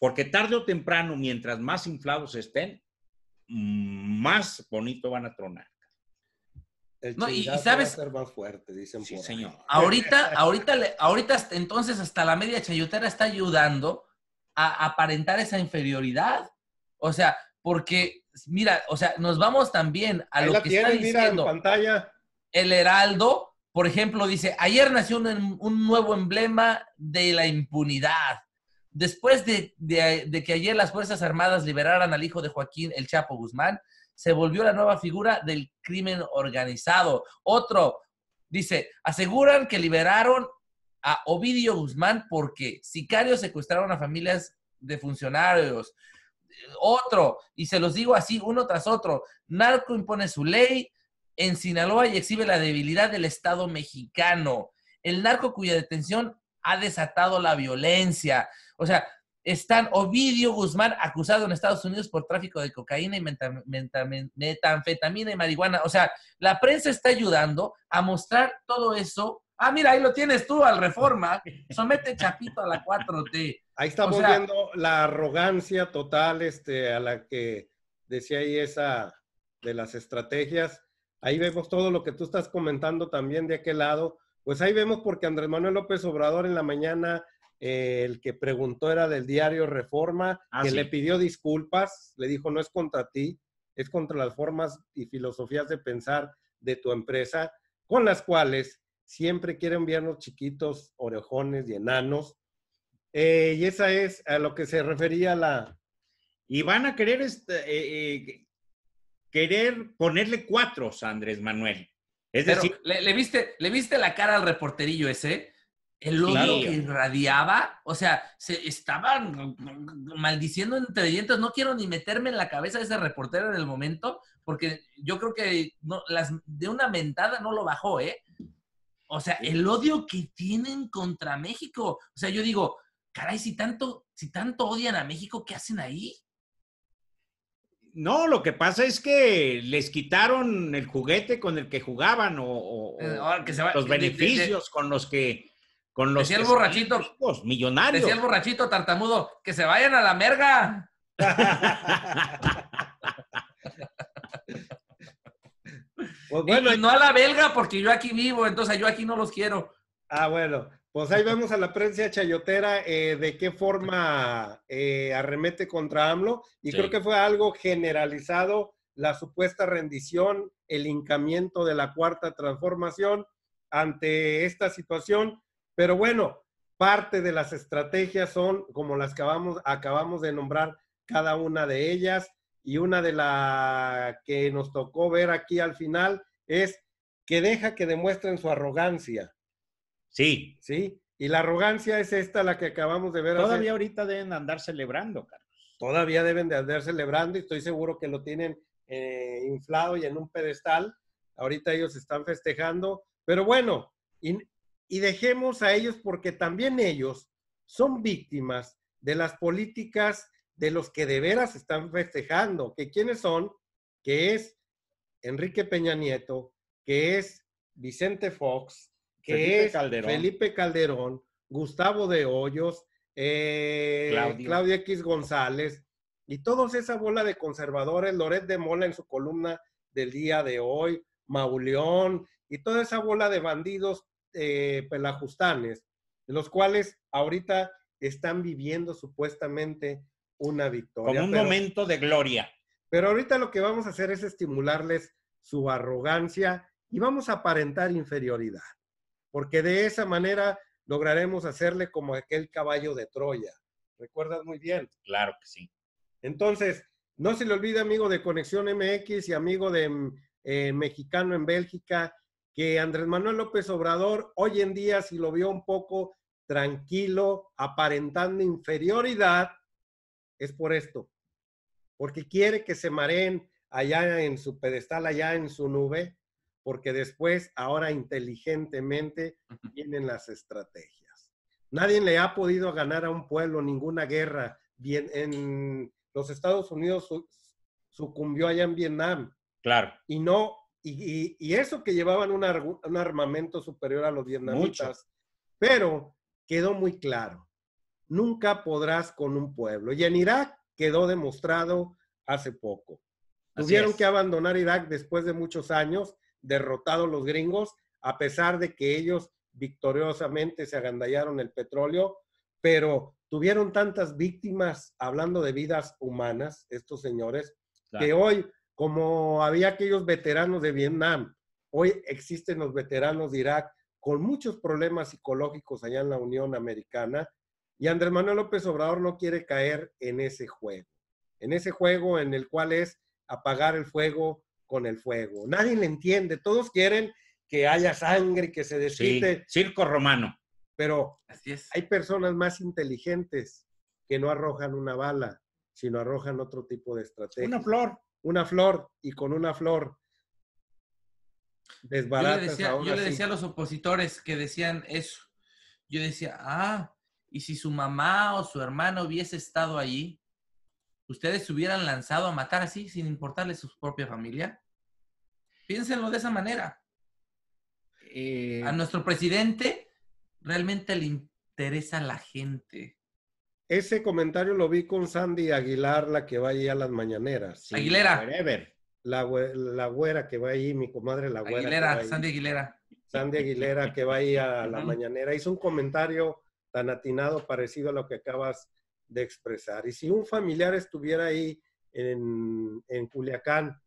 porque tarde o temprano, mientras más inflados estén, más bonito van a tronar no, y, sabes. fuerte, señor. Ahorita, ahorita, ahorita, entonces, hasta la media chayotera está ayudando a aparentar esa inferioridad. O sea, porque, mira, o sea, nos vamos también a lo que está diciendo. en pantalla. El Heraldo, por ejemplo, dice, ayer nació un, un, nuevo emblema de la impunidad. Después de, que ayer las Fuerzas Armadas liberaran al hijo de Joaquín El Chapo Guzmán, se volvió la nueva figura del crimen organizado. Otro dice, aseguran que liberaron a Ovidio Guzmán porque sicarios secuestraron a familias de funcionarios. Otro, y se los digo así uno tras otro, narco impone su ley en Sinaloa y exhibe la debilidad del Estado mexicano. El narco cuya detención ha desatado la violencia. O sea, están Ovidio Guzmán, acusado en Estados Unidos por tráfico de cocaína y metanfetamina y marihuana. O sea, la prensa está ayudando a mostrar todo eso. Ah, mira, ahí lo tienes tú al Reforma. Somete Chapito a la 4T. Ahí estamos viendo la arrogancia total este, a la que decía ahí esa de las estrategias. Ahí vemos todo lo que tú estás comentando también de aquel lado. Pues ahí vemos porque Andrés Manuel López Obrador en la mañana eh, el que preguntó era del diario Reforma, ah, que le pidió disculpas, le dijo, no es contra ti, es contra las formas y filosofías de pensar de tu empresa, con las cuales siempre quieren enviarnos chiquitos, orejones y enanos. Eh, y esa es a lo que se refería la... Y van a querer, este, eh, querer ponerle cuatro Andrés Manuel. Es decir, ¿le, ¿le, viste, ¿le viste la cara al reporterillo ese? el odio que irradiaba, o sea, se estaban maldiciendo entre dientes. No quiero ni meterme en la cabeza de ese reportero en el momento, porque yo creo que de una mentada no lo bajó, ¿eh? O sea, el odio que tienen contra México. O sea, yo digo, caray, si tanto, si tanto odian a México, ¿qué hacen ahí? No, lo que pasa es que les quitaron el juguete con el que jugaban o, los beneficios con los que con los decía el borrachito, millonarios. Decía el borrachito tartamudo, que se vayan a la merga. Pues bueno, y pues no a la belga, porque yo aquí vivo, entonces yo aquí no los quiero. Ah, bueno, pues ahí vemos a la prensa chayotera eh, de qué forma eh, arremete contra AMLO, y creo que fue algo generalizado la supuesta rendición, el hincamiento de la cuarta transformación ante esta situación pero bueno, parte de las estrategias son, como las que acabamos, de nombrar, cada una de ellas. Y una de las que nos tocó ver aquí al final es que deja que demuestren su arrogancia. Sí. Sí. Y la arrogancia es esta la que acabamos de ver. Todavía ahorita deben andar celebrando, Carlos. Todavía deben de andar celebrando y estoy seguro que lo tienen eh, inflado y en un pedestal. Ahorita ellos están festejando. Pero bueno, y dejemos a ellos porque también ellos son víctimas de las políticas de los que de veras están festejando, que quiénes son, que es Enrique Peña Nieto, que es Vicente Fox, que es Felipe Calderón, Gustavo de Hoyos, eh, Claudia X González y toda esa bola de conservadores, Loret de Mola en su columna del día de hoy, Mauleón y toda esa bola de bandidos eh, pelajustanes, los cuales ahorita están viviendo supuestamente una victoria. un momento de gloria. Pero ahorita lo que vamos a hacer es estimularles su arrogancia y vamos a aparentar inferioridad, porque de esa manera lograremos hacerle como aquel caballo de Troya. ¿Recuerdas muy bien? Claro que sí. Entonces, no se le olvide, amigo de Conexión MX y amigo de eh, Mexicano en Bélgica, que Andrés Manuel López Obrador hoy en día si lo vio un poco tranquilo, aparentando inferioridad, es por esto, porque quiere que se mareen allá en su pedestal, allá en su nube, porque después, ahora inteligentemente, vienen las estrategias. Nadie le ha podido ganar a un pueblo ninguna guerra. Bien, en los Estados Unidos sucumbió allá en Vietnam. Claro. Y no y, eso que llevaban un, armamento superior a los vietnamitas, pero quedó muy claro, nunca podrás con un pueblo. Y en Irak quedó demostrado hace poco. Tuvieron que abandonar Irak después de muchos años, derrotados los gringos, a pesar de que ellos victoriosamente se agandallaron el petróleo, pero tuvieron tantas víctimas, hablando de vidas humanas, estos señores, que hoy como había aquellos veteranos de Vietnam, hoy existen los veteranos de Irak con muchos problemas psicológicos allá en la Unión Americana y Andrés Manuel López Obrador no quiere caer en ese juego, en ese juego en el cual es apagar el fuego con el fuego. Nadie le entiende, todos quieren que haya sangre, que se desquite. circo romano. Pero hay personas más inteligentes que no arrojan una bala, sino arrojan otro tipo de estrategia. Una flor una flor y con una flor desbaratas. Yo le decía, yo le decía a los opositores que decían eso. Yo decía, ah, y si su mamá o su hermano hubiese estado allí, ¿ustedes se hubieran lanzado a matar así sin importarle su propia familia? Piénsenlo de esa manera. A eh, nuestro presidente realmente le interesa la gente ese comentario lo vi con Sandy Aguilar, la que va ahí a las mañaneras. Aguilera. La, la, güera que va ahí, mi comadre la güera. Aguilera, Sandy Aguilera. Sandy Aguilera que va ahí a la mañanera. Hizo un comentario tan atinado, parecido a lo que acabas de expresar. Y si un familiar estuviera ahí en, en Culiacán,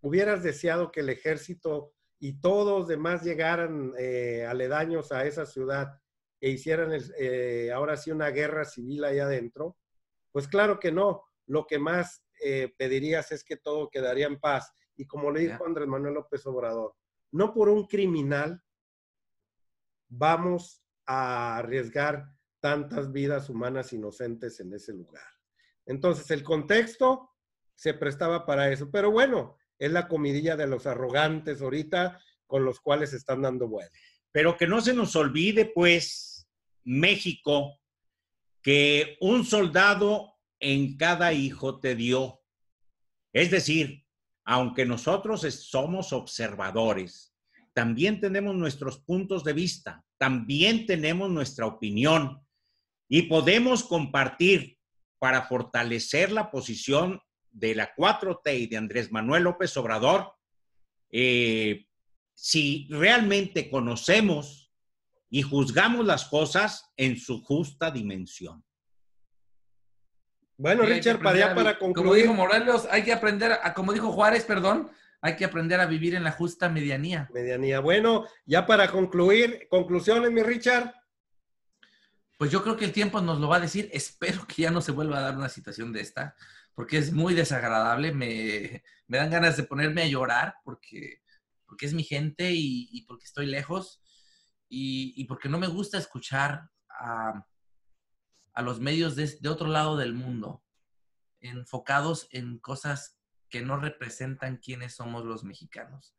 hubieras deseado que el ejército y todos los demás llegaran eh, aledaños a esa ciudad que hicieran el, eh, ahora sí una guerra civil ahí adentro? Pues claro que no. Lo que más eh, pedirías es que todo quedaría en paz. Y como le dijo Andrés Manuel López Obrador, no por un criminal vamos a arriesgar tantas vidas humanas inocentes en ese lugar. Entonces, el contexto se prestaba para eso. Pero bueno, es la comidilla de los arrogantes ahorita con los cuales están dando vuelta. Pero que no se nos olvide, pues, México, que un soldado en cada hijo te dio. Es decir, aunque nosotros somos observadores, también tenemos nuestros puntos de vista, también tenemos nuestra opinión y podemos compartir para fortalecer la posición de la 4T y de Andrés Manuel López Obrador, eh, si realmente conocemos y juzgamos las cosas en su justa dimensión. Bueno, Richard, para ya para concluir. Como dijo Morelos, hay que aprender, como dijo Juárez, perdón, hay que aprender a vivir en la justa medianía. Medianía. Bueno, ya para concluir, conclusiones, mi Richard. Pues yo creo que el tiempo nos lo va a decir. Espero que ya no se vuelva a dar una situación de esta, porque es muy desagradable. Me, dan ganas de ponerme a llorar porque, porque es mi gente y porque estoy lejos y, porque no me gusta escuchar a, los medios de, de, otro lado del mundo, enfocados en cosas que no representan quiénes somos los mexicanos.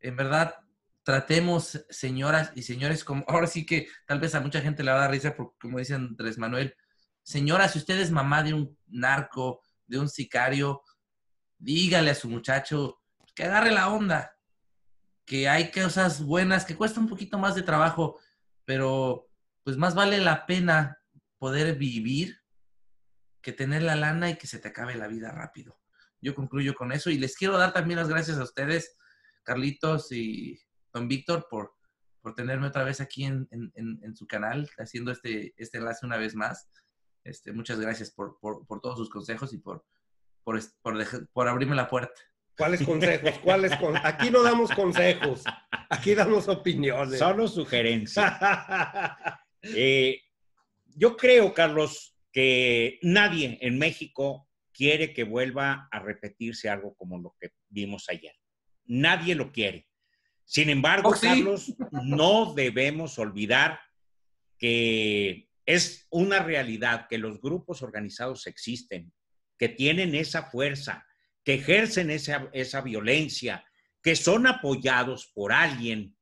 En verdad, tratemos, señoras y señores, como ahora sí que tal vez a mucha gente le va a dar risa, porque, como dice Andrés Manuel, señora, si usted es mamá de un narco, de un sicario, dígale a su muchacho que agarre la onda, que hay cosas buenas que cuesta un poquito más de trabajo, pero pues más vale la pena poder vivir que tener la lana y que se te acabe la vida rápido. Yo concluyo con eso y les quiero dar también las gracias a ustedes, Carlitos y don Víctor, por, por tenerme otra vez aquí en, su canal, haciendo este, este enlace una vez más. Este, muchas gracias por, todos sus consejos y por, por, por abrirme la puerta. ¿Cuáles consejos? ¿Cuáles con... Aquí no damos consejos, aquí damos opiniones. Solo sugerencias. Eh, yo creo, Carlos, que nadie en México quiere que vuelva a repetirse algo como lo que vimos ayer. Nadie lo quiere. Sin embargo, oh, Carlos, no debemos olvidar que es una realidad que los grupos organizados existen, que tienen esa fuerza, que ejercen esa, violencia, que son apoyados por alguien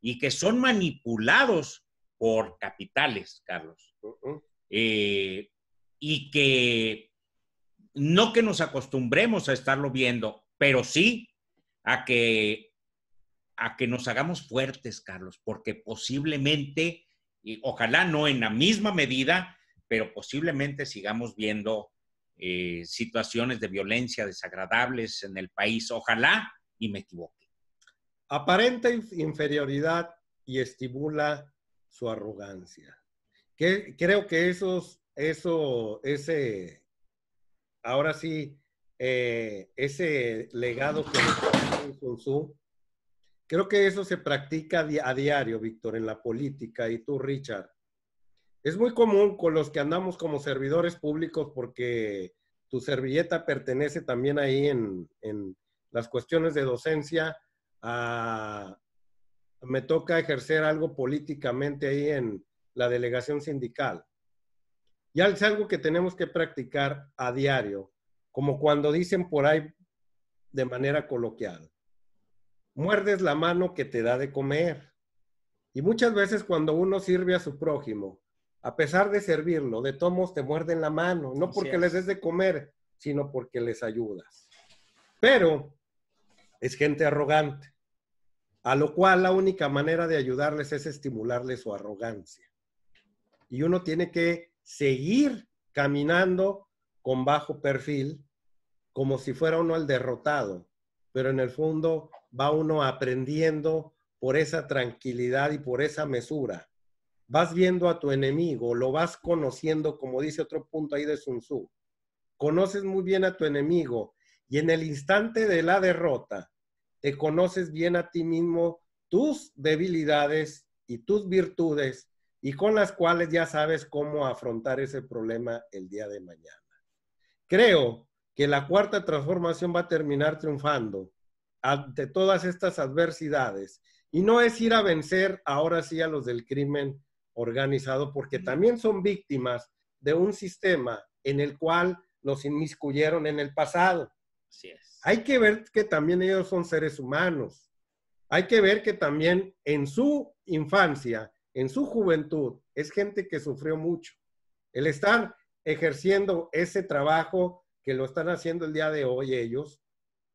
y que son manipulados por capitales, Carlos. Uh-uh. Eh, y que no que nos acostumbremos a estarlo viendo, pero sí a que, a que nos hagamos fuertes, Carlos, porque posiblemente, y ojalá no en la misma medida, pero posiblemente sigamos viendo eh, situaciones de violencia desagradables en el país. Ojalá y me equivoque. aparente inferioridad y estimula su arrogancia. Que, creo que eso, ese, ahora sí, eh, ese legado que creo que eso se practica a diario, Víctor, en la política. Y tú, Richard, es muy común con los que andamos como servidores públicos porque tu servilleta pertenece también ahí en, las cuestiones de docencia. Ah, me toca ejercer algo políticamente ahí en la delegación sindical. Y es algo que tenemos que practicar a diario, como cuando dicen por ahí de manera coloquial. Muerdes la mano que te da de comer. Y muchas veces cuando uno sirve a su prójimo, a pesar de servirlo, de tomos te muerden la mano, no porque les des de comer, sino porque les ayudas. Pero es gente arrogante, a lo cual la única manera de ayudarles es estimularles su arrogancia. Y uno tiene que seguir caminando con bajo perfil, como si fuera uno el derrotado, pero en el fondo va uno aprendiendo por esa tranquilidad y por esa mesura vas viendo a tu enemigo, lo vas conociendo, como dice otro punto ahí de Sun Tzu. Conoces muy bien a tu enemigo y en el instante de la derrota te conoces bien a ti mismo tus debilidades y tus virtudes y con las cuales ya sabes cómo afrontar ese problema el día de mañana. Creo que la cuarta transformación va a terminar triunfando ante todas estas adversidades y no es ir a vencer ahora sí a los del crimen organizado porque también son víctimas de un sistema en el cual los inmiscuyeron en el pasado. Hay que ver que también ellos son seres humanos. Hay que ver que también en su infancia, en su juventud, es gente que sufrió mucho. El estar ejerciendo ese trabajo que lo están haciendo el día de hoy ellos,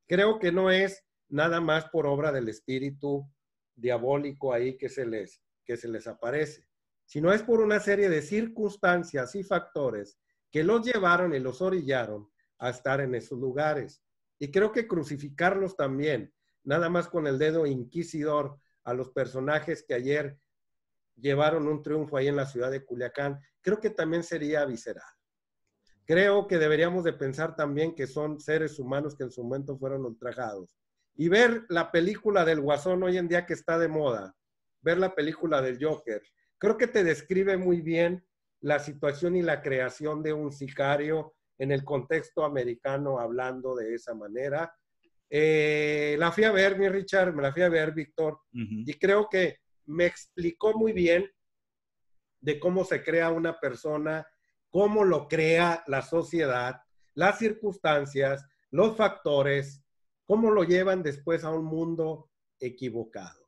creo que no es nada más por obra del espíritu diabólico ahí que se les, que se les aparece sino es por una serie de circunstancias y factores que los llevaron y los orillaron a estar en esos lugares. Y creo que crucificarlos también, nada más con el dedo inquisidor a los personajes que ayer llevaron un triunfo ahí en la ciudad de Culiacán, creo que también sería visceral. Creo que deberíamos de pensar también que son seres humanos que en su momento fueron ultrajados. Y ver la película del Guasón hoy en día que está de moda, ver la película del Joker, Creo que te describe muy bien la situación y la creación de un sicario en el contexto americano hablando de esa manera. Eh, la fui a ver, mi Richard, me la fui a ver, Víctor, y creo que me explicó muy bien de cómo se crea una persona, cómo lo crea la sociedad, las circunstancias, los factores, cómo lo llevan después a un mundo equivocado.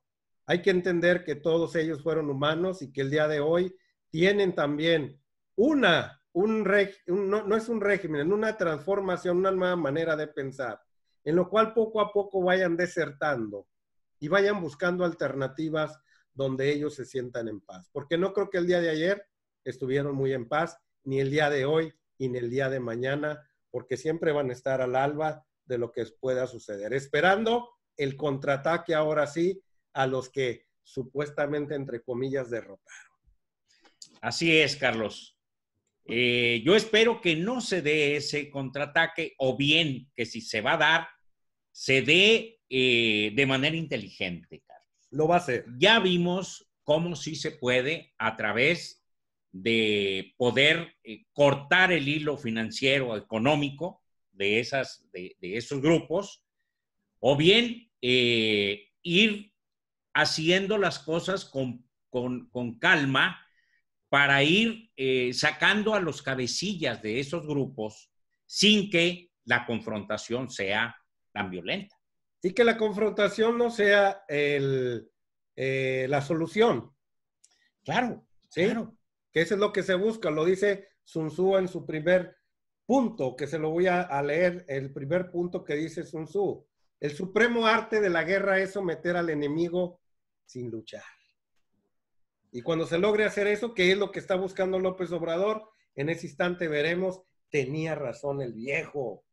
Hay que entender que todos ellos fueron humanos y que el día de hoy tienen también una, un, no, es un régimen, una transformación, una nueva manera de pensar, en lo cual poco a poco vayan desertando y vayan buscando alternativas donde ellos se sientan en paz. Porque no creo que el día de ayer estuvieron muy en paz, ni el día de hoy, ni el día de mañana, porque siempre van a estar al alba de lo que pueda suceder, esperando el contraataque ahora sí a los que supuestamente, entre comillas, derrotaron. Así es, Carlos. Eh, yo espero que no se dé ese contraataque o bien que si se va a dar, se dé eh, de manera inteligente, Carlos. Lo va a hacer. Ya vimos cómo sí se puede a través de poder eh, cortar el hilo financiero, económico de, esas, de esos grupos, o bien ir haciendo las cosas con, calma para ir eh, sacando a los cabecillas de esos grupos sin que la confrontación sea tan violenta. Y que la confrontación no sea eh, la solución. Claro, ¿Sí? claro. Que eso es lo que se busca, lo dice Sun Tzu en su primer punto, que se lo voy a, a leer, el primer punto que dice Sun Tzu. El supremo arte de la guerra es someter al enemigo sin luchar. Y cuando se logre hacer eso, que es lo que está buscando López Obrador, en ese instante veremos, tenía razón el viejo,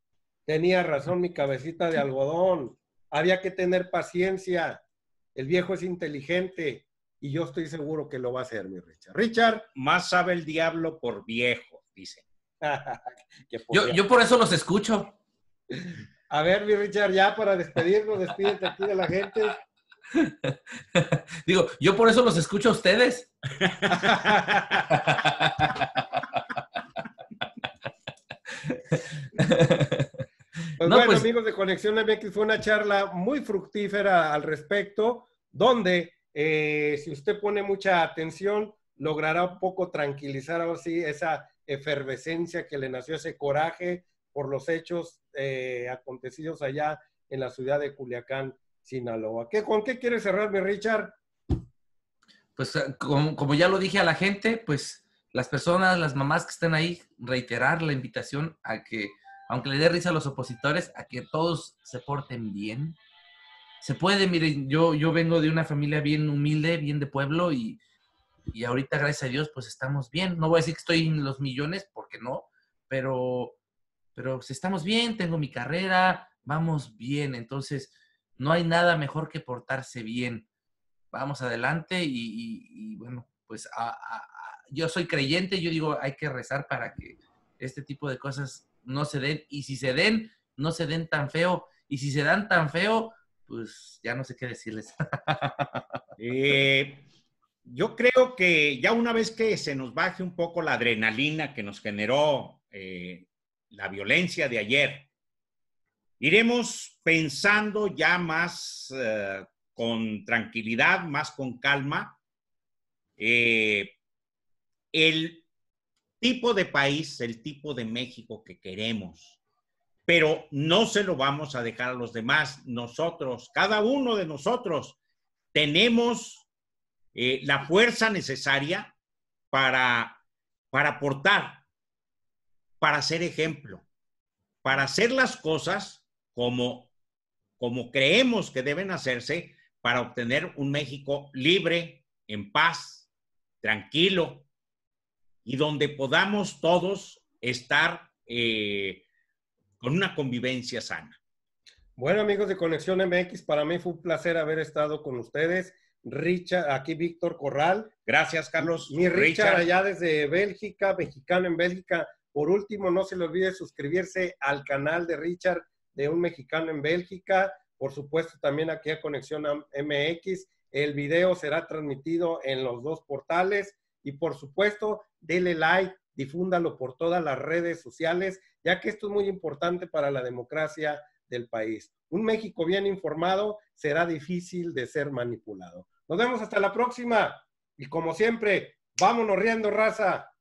tenía razón mi cabecita de algodón, había que tener paciencia, el viejo es inteligente y yo estoy seguro que lo va a hacer, mi Richard. Richard. Más sabe el diablo por viejo, dice. yo, por eso los escucho. A ver, mi Richard, ya para despedirnos, despídete aquí de la gente. Digo, yo por eso los escucho a ustedes. Pues bueno, pues amigos de Conexión MX, fue una charla muy fructífera al respecto, donde eh, si usted pone mucha atención, logrará un poco tranquilizar ahora esa efervescencia que le nació ese coraje por los hechos eh, acontecidos allá en la ciudad de Culiacán. Sinaloa. ¿Qué, ¿Con qué quieres cerrarme, Richard? Pues eh, como, ya lo dije a la gente, pues las personas, las mamás que están ahí, reiterar la invitación a que, aunque le dé risa a los opositores, a que todos se porten bien. Se puede, miren, yo, yo vengo de una familia bien humilde, bien de pueblo y, y ahorita, gracias a Dios, pues estamos bien. No voy a decir que estoy en los millones, porque no, pero, pero estamos bien, tengo mi carrera, vamos bien. Entonces, no hay nada mejor que portarse bien. Vamos adelante y, bueno, pues yo soy creyente, yo digo, hay que rezar para que este tipo de cosas no se den y si se den, no se den tan feo y si se dan tan feo, pues ya no sé qué decirles. Eh, yo creo que ya una vez que se nos baje un poco la adrenalina que nos generó eh, la violencia de ayer, Iremos pensando ya más eh, con tranquilidad, más con calma, eh, el tipo de país, el tipo de México que queremos. Pero no se lo vamos a dejar a los demás. Nosotros, cada uno de nosotros, tenemos eh, la fuerza necesaria para, para aportar, para ser ejemplo, para hacer las cosas como, como creemos que deben hacerse para obtener un México libre, en paz, tranquilo, y donde podamos todos estar eh, con una convivencia sana. Bueno, amigos de Conexión MX, para mí fue un placer haber estado con ustedes. Richard, aquí Víctor Corral. Gracias, Carlos. Mi Richard, Richard, allá desde Bélgica, mexicano en Bélgica. Por último, no se le olvide suscribirse al canal de Richard de un mexicano en Bélgica, por supuesto también aquí a Conexión MX. El video será transmitido en los dos portales y por supuesto, dele like, difúndalo por todas las redes sociales, ya que esto es muy importante para la democracia del país. Un México bien informado será difícil de ser manipulado. Nos vemos hasta la próxima y como siempre, vámonos riendo, raza.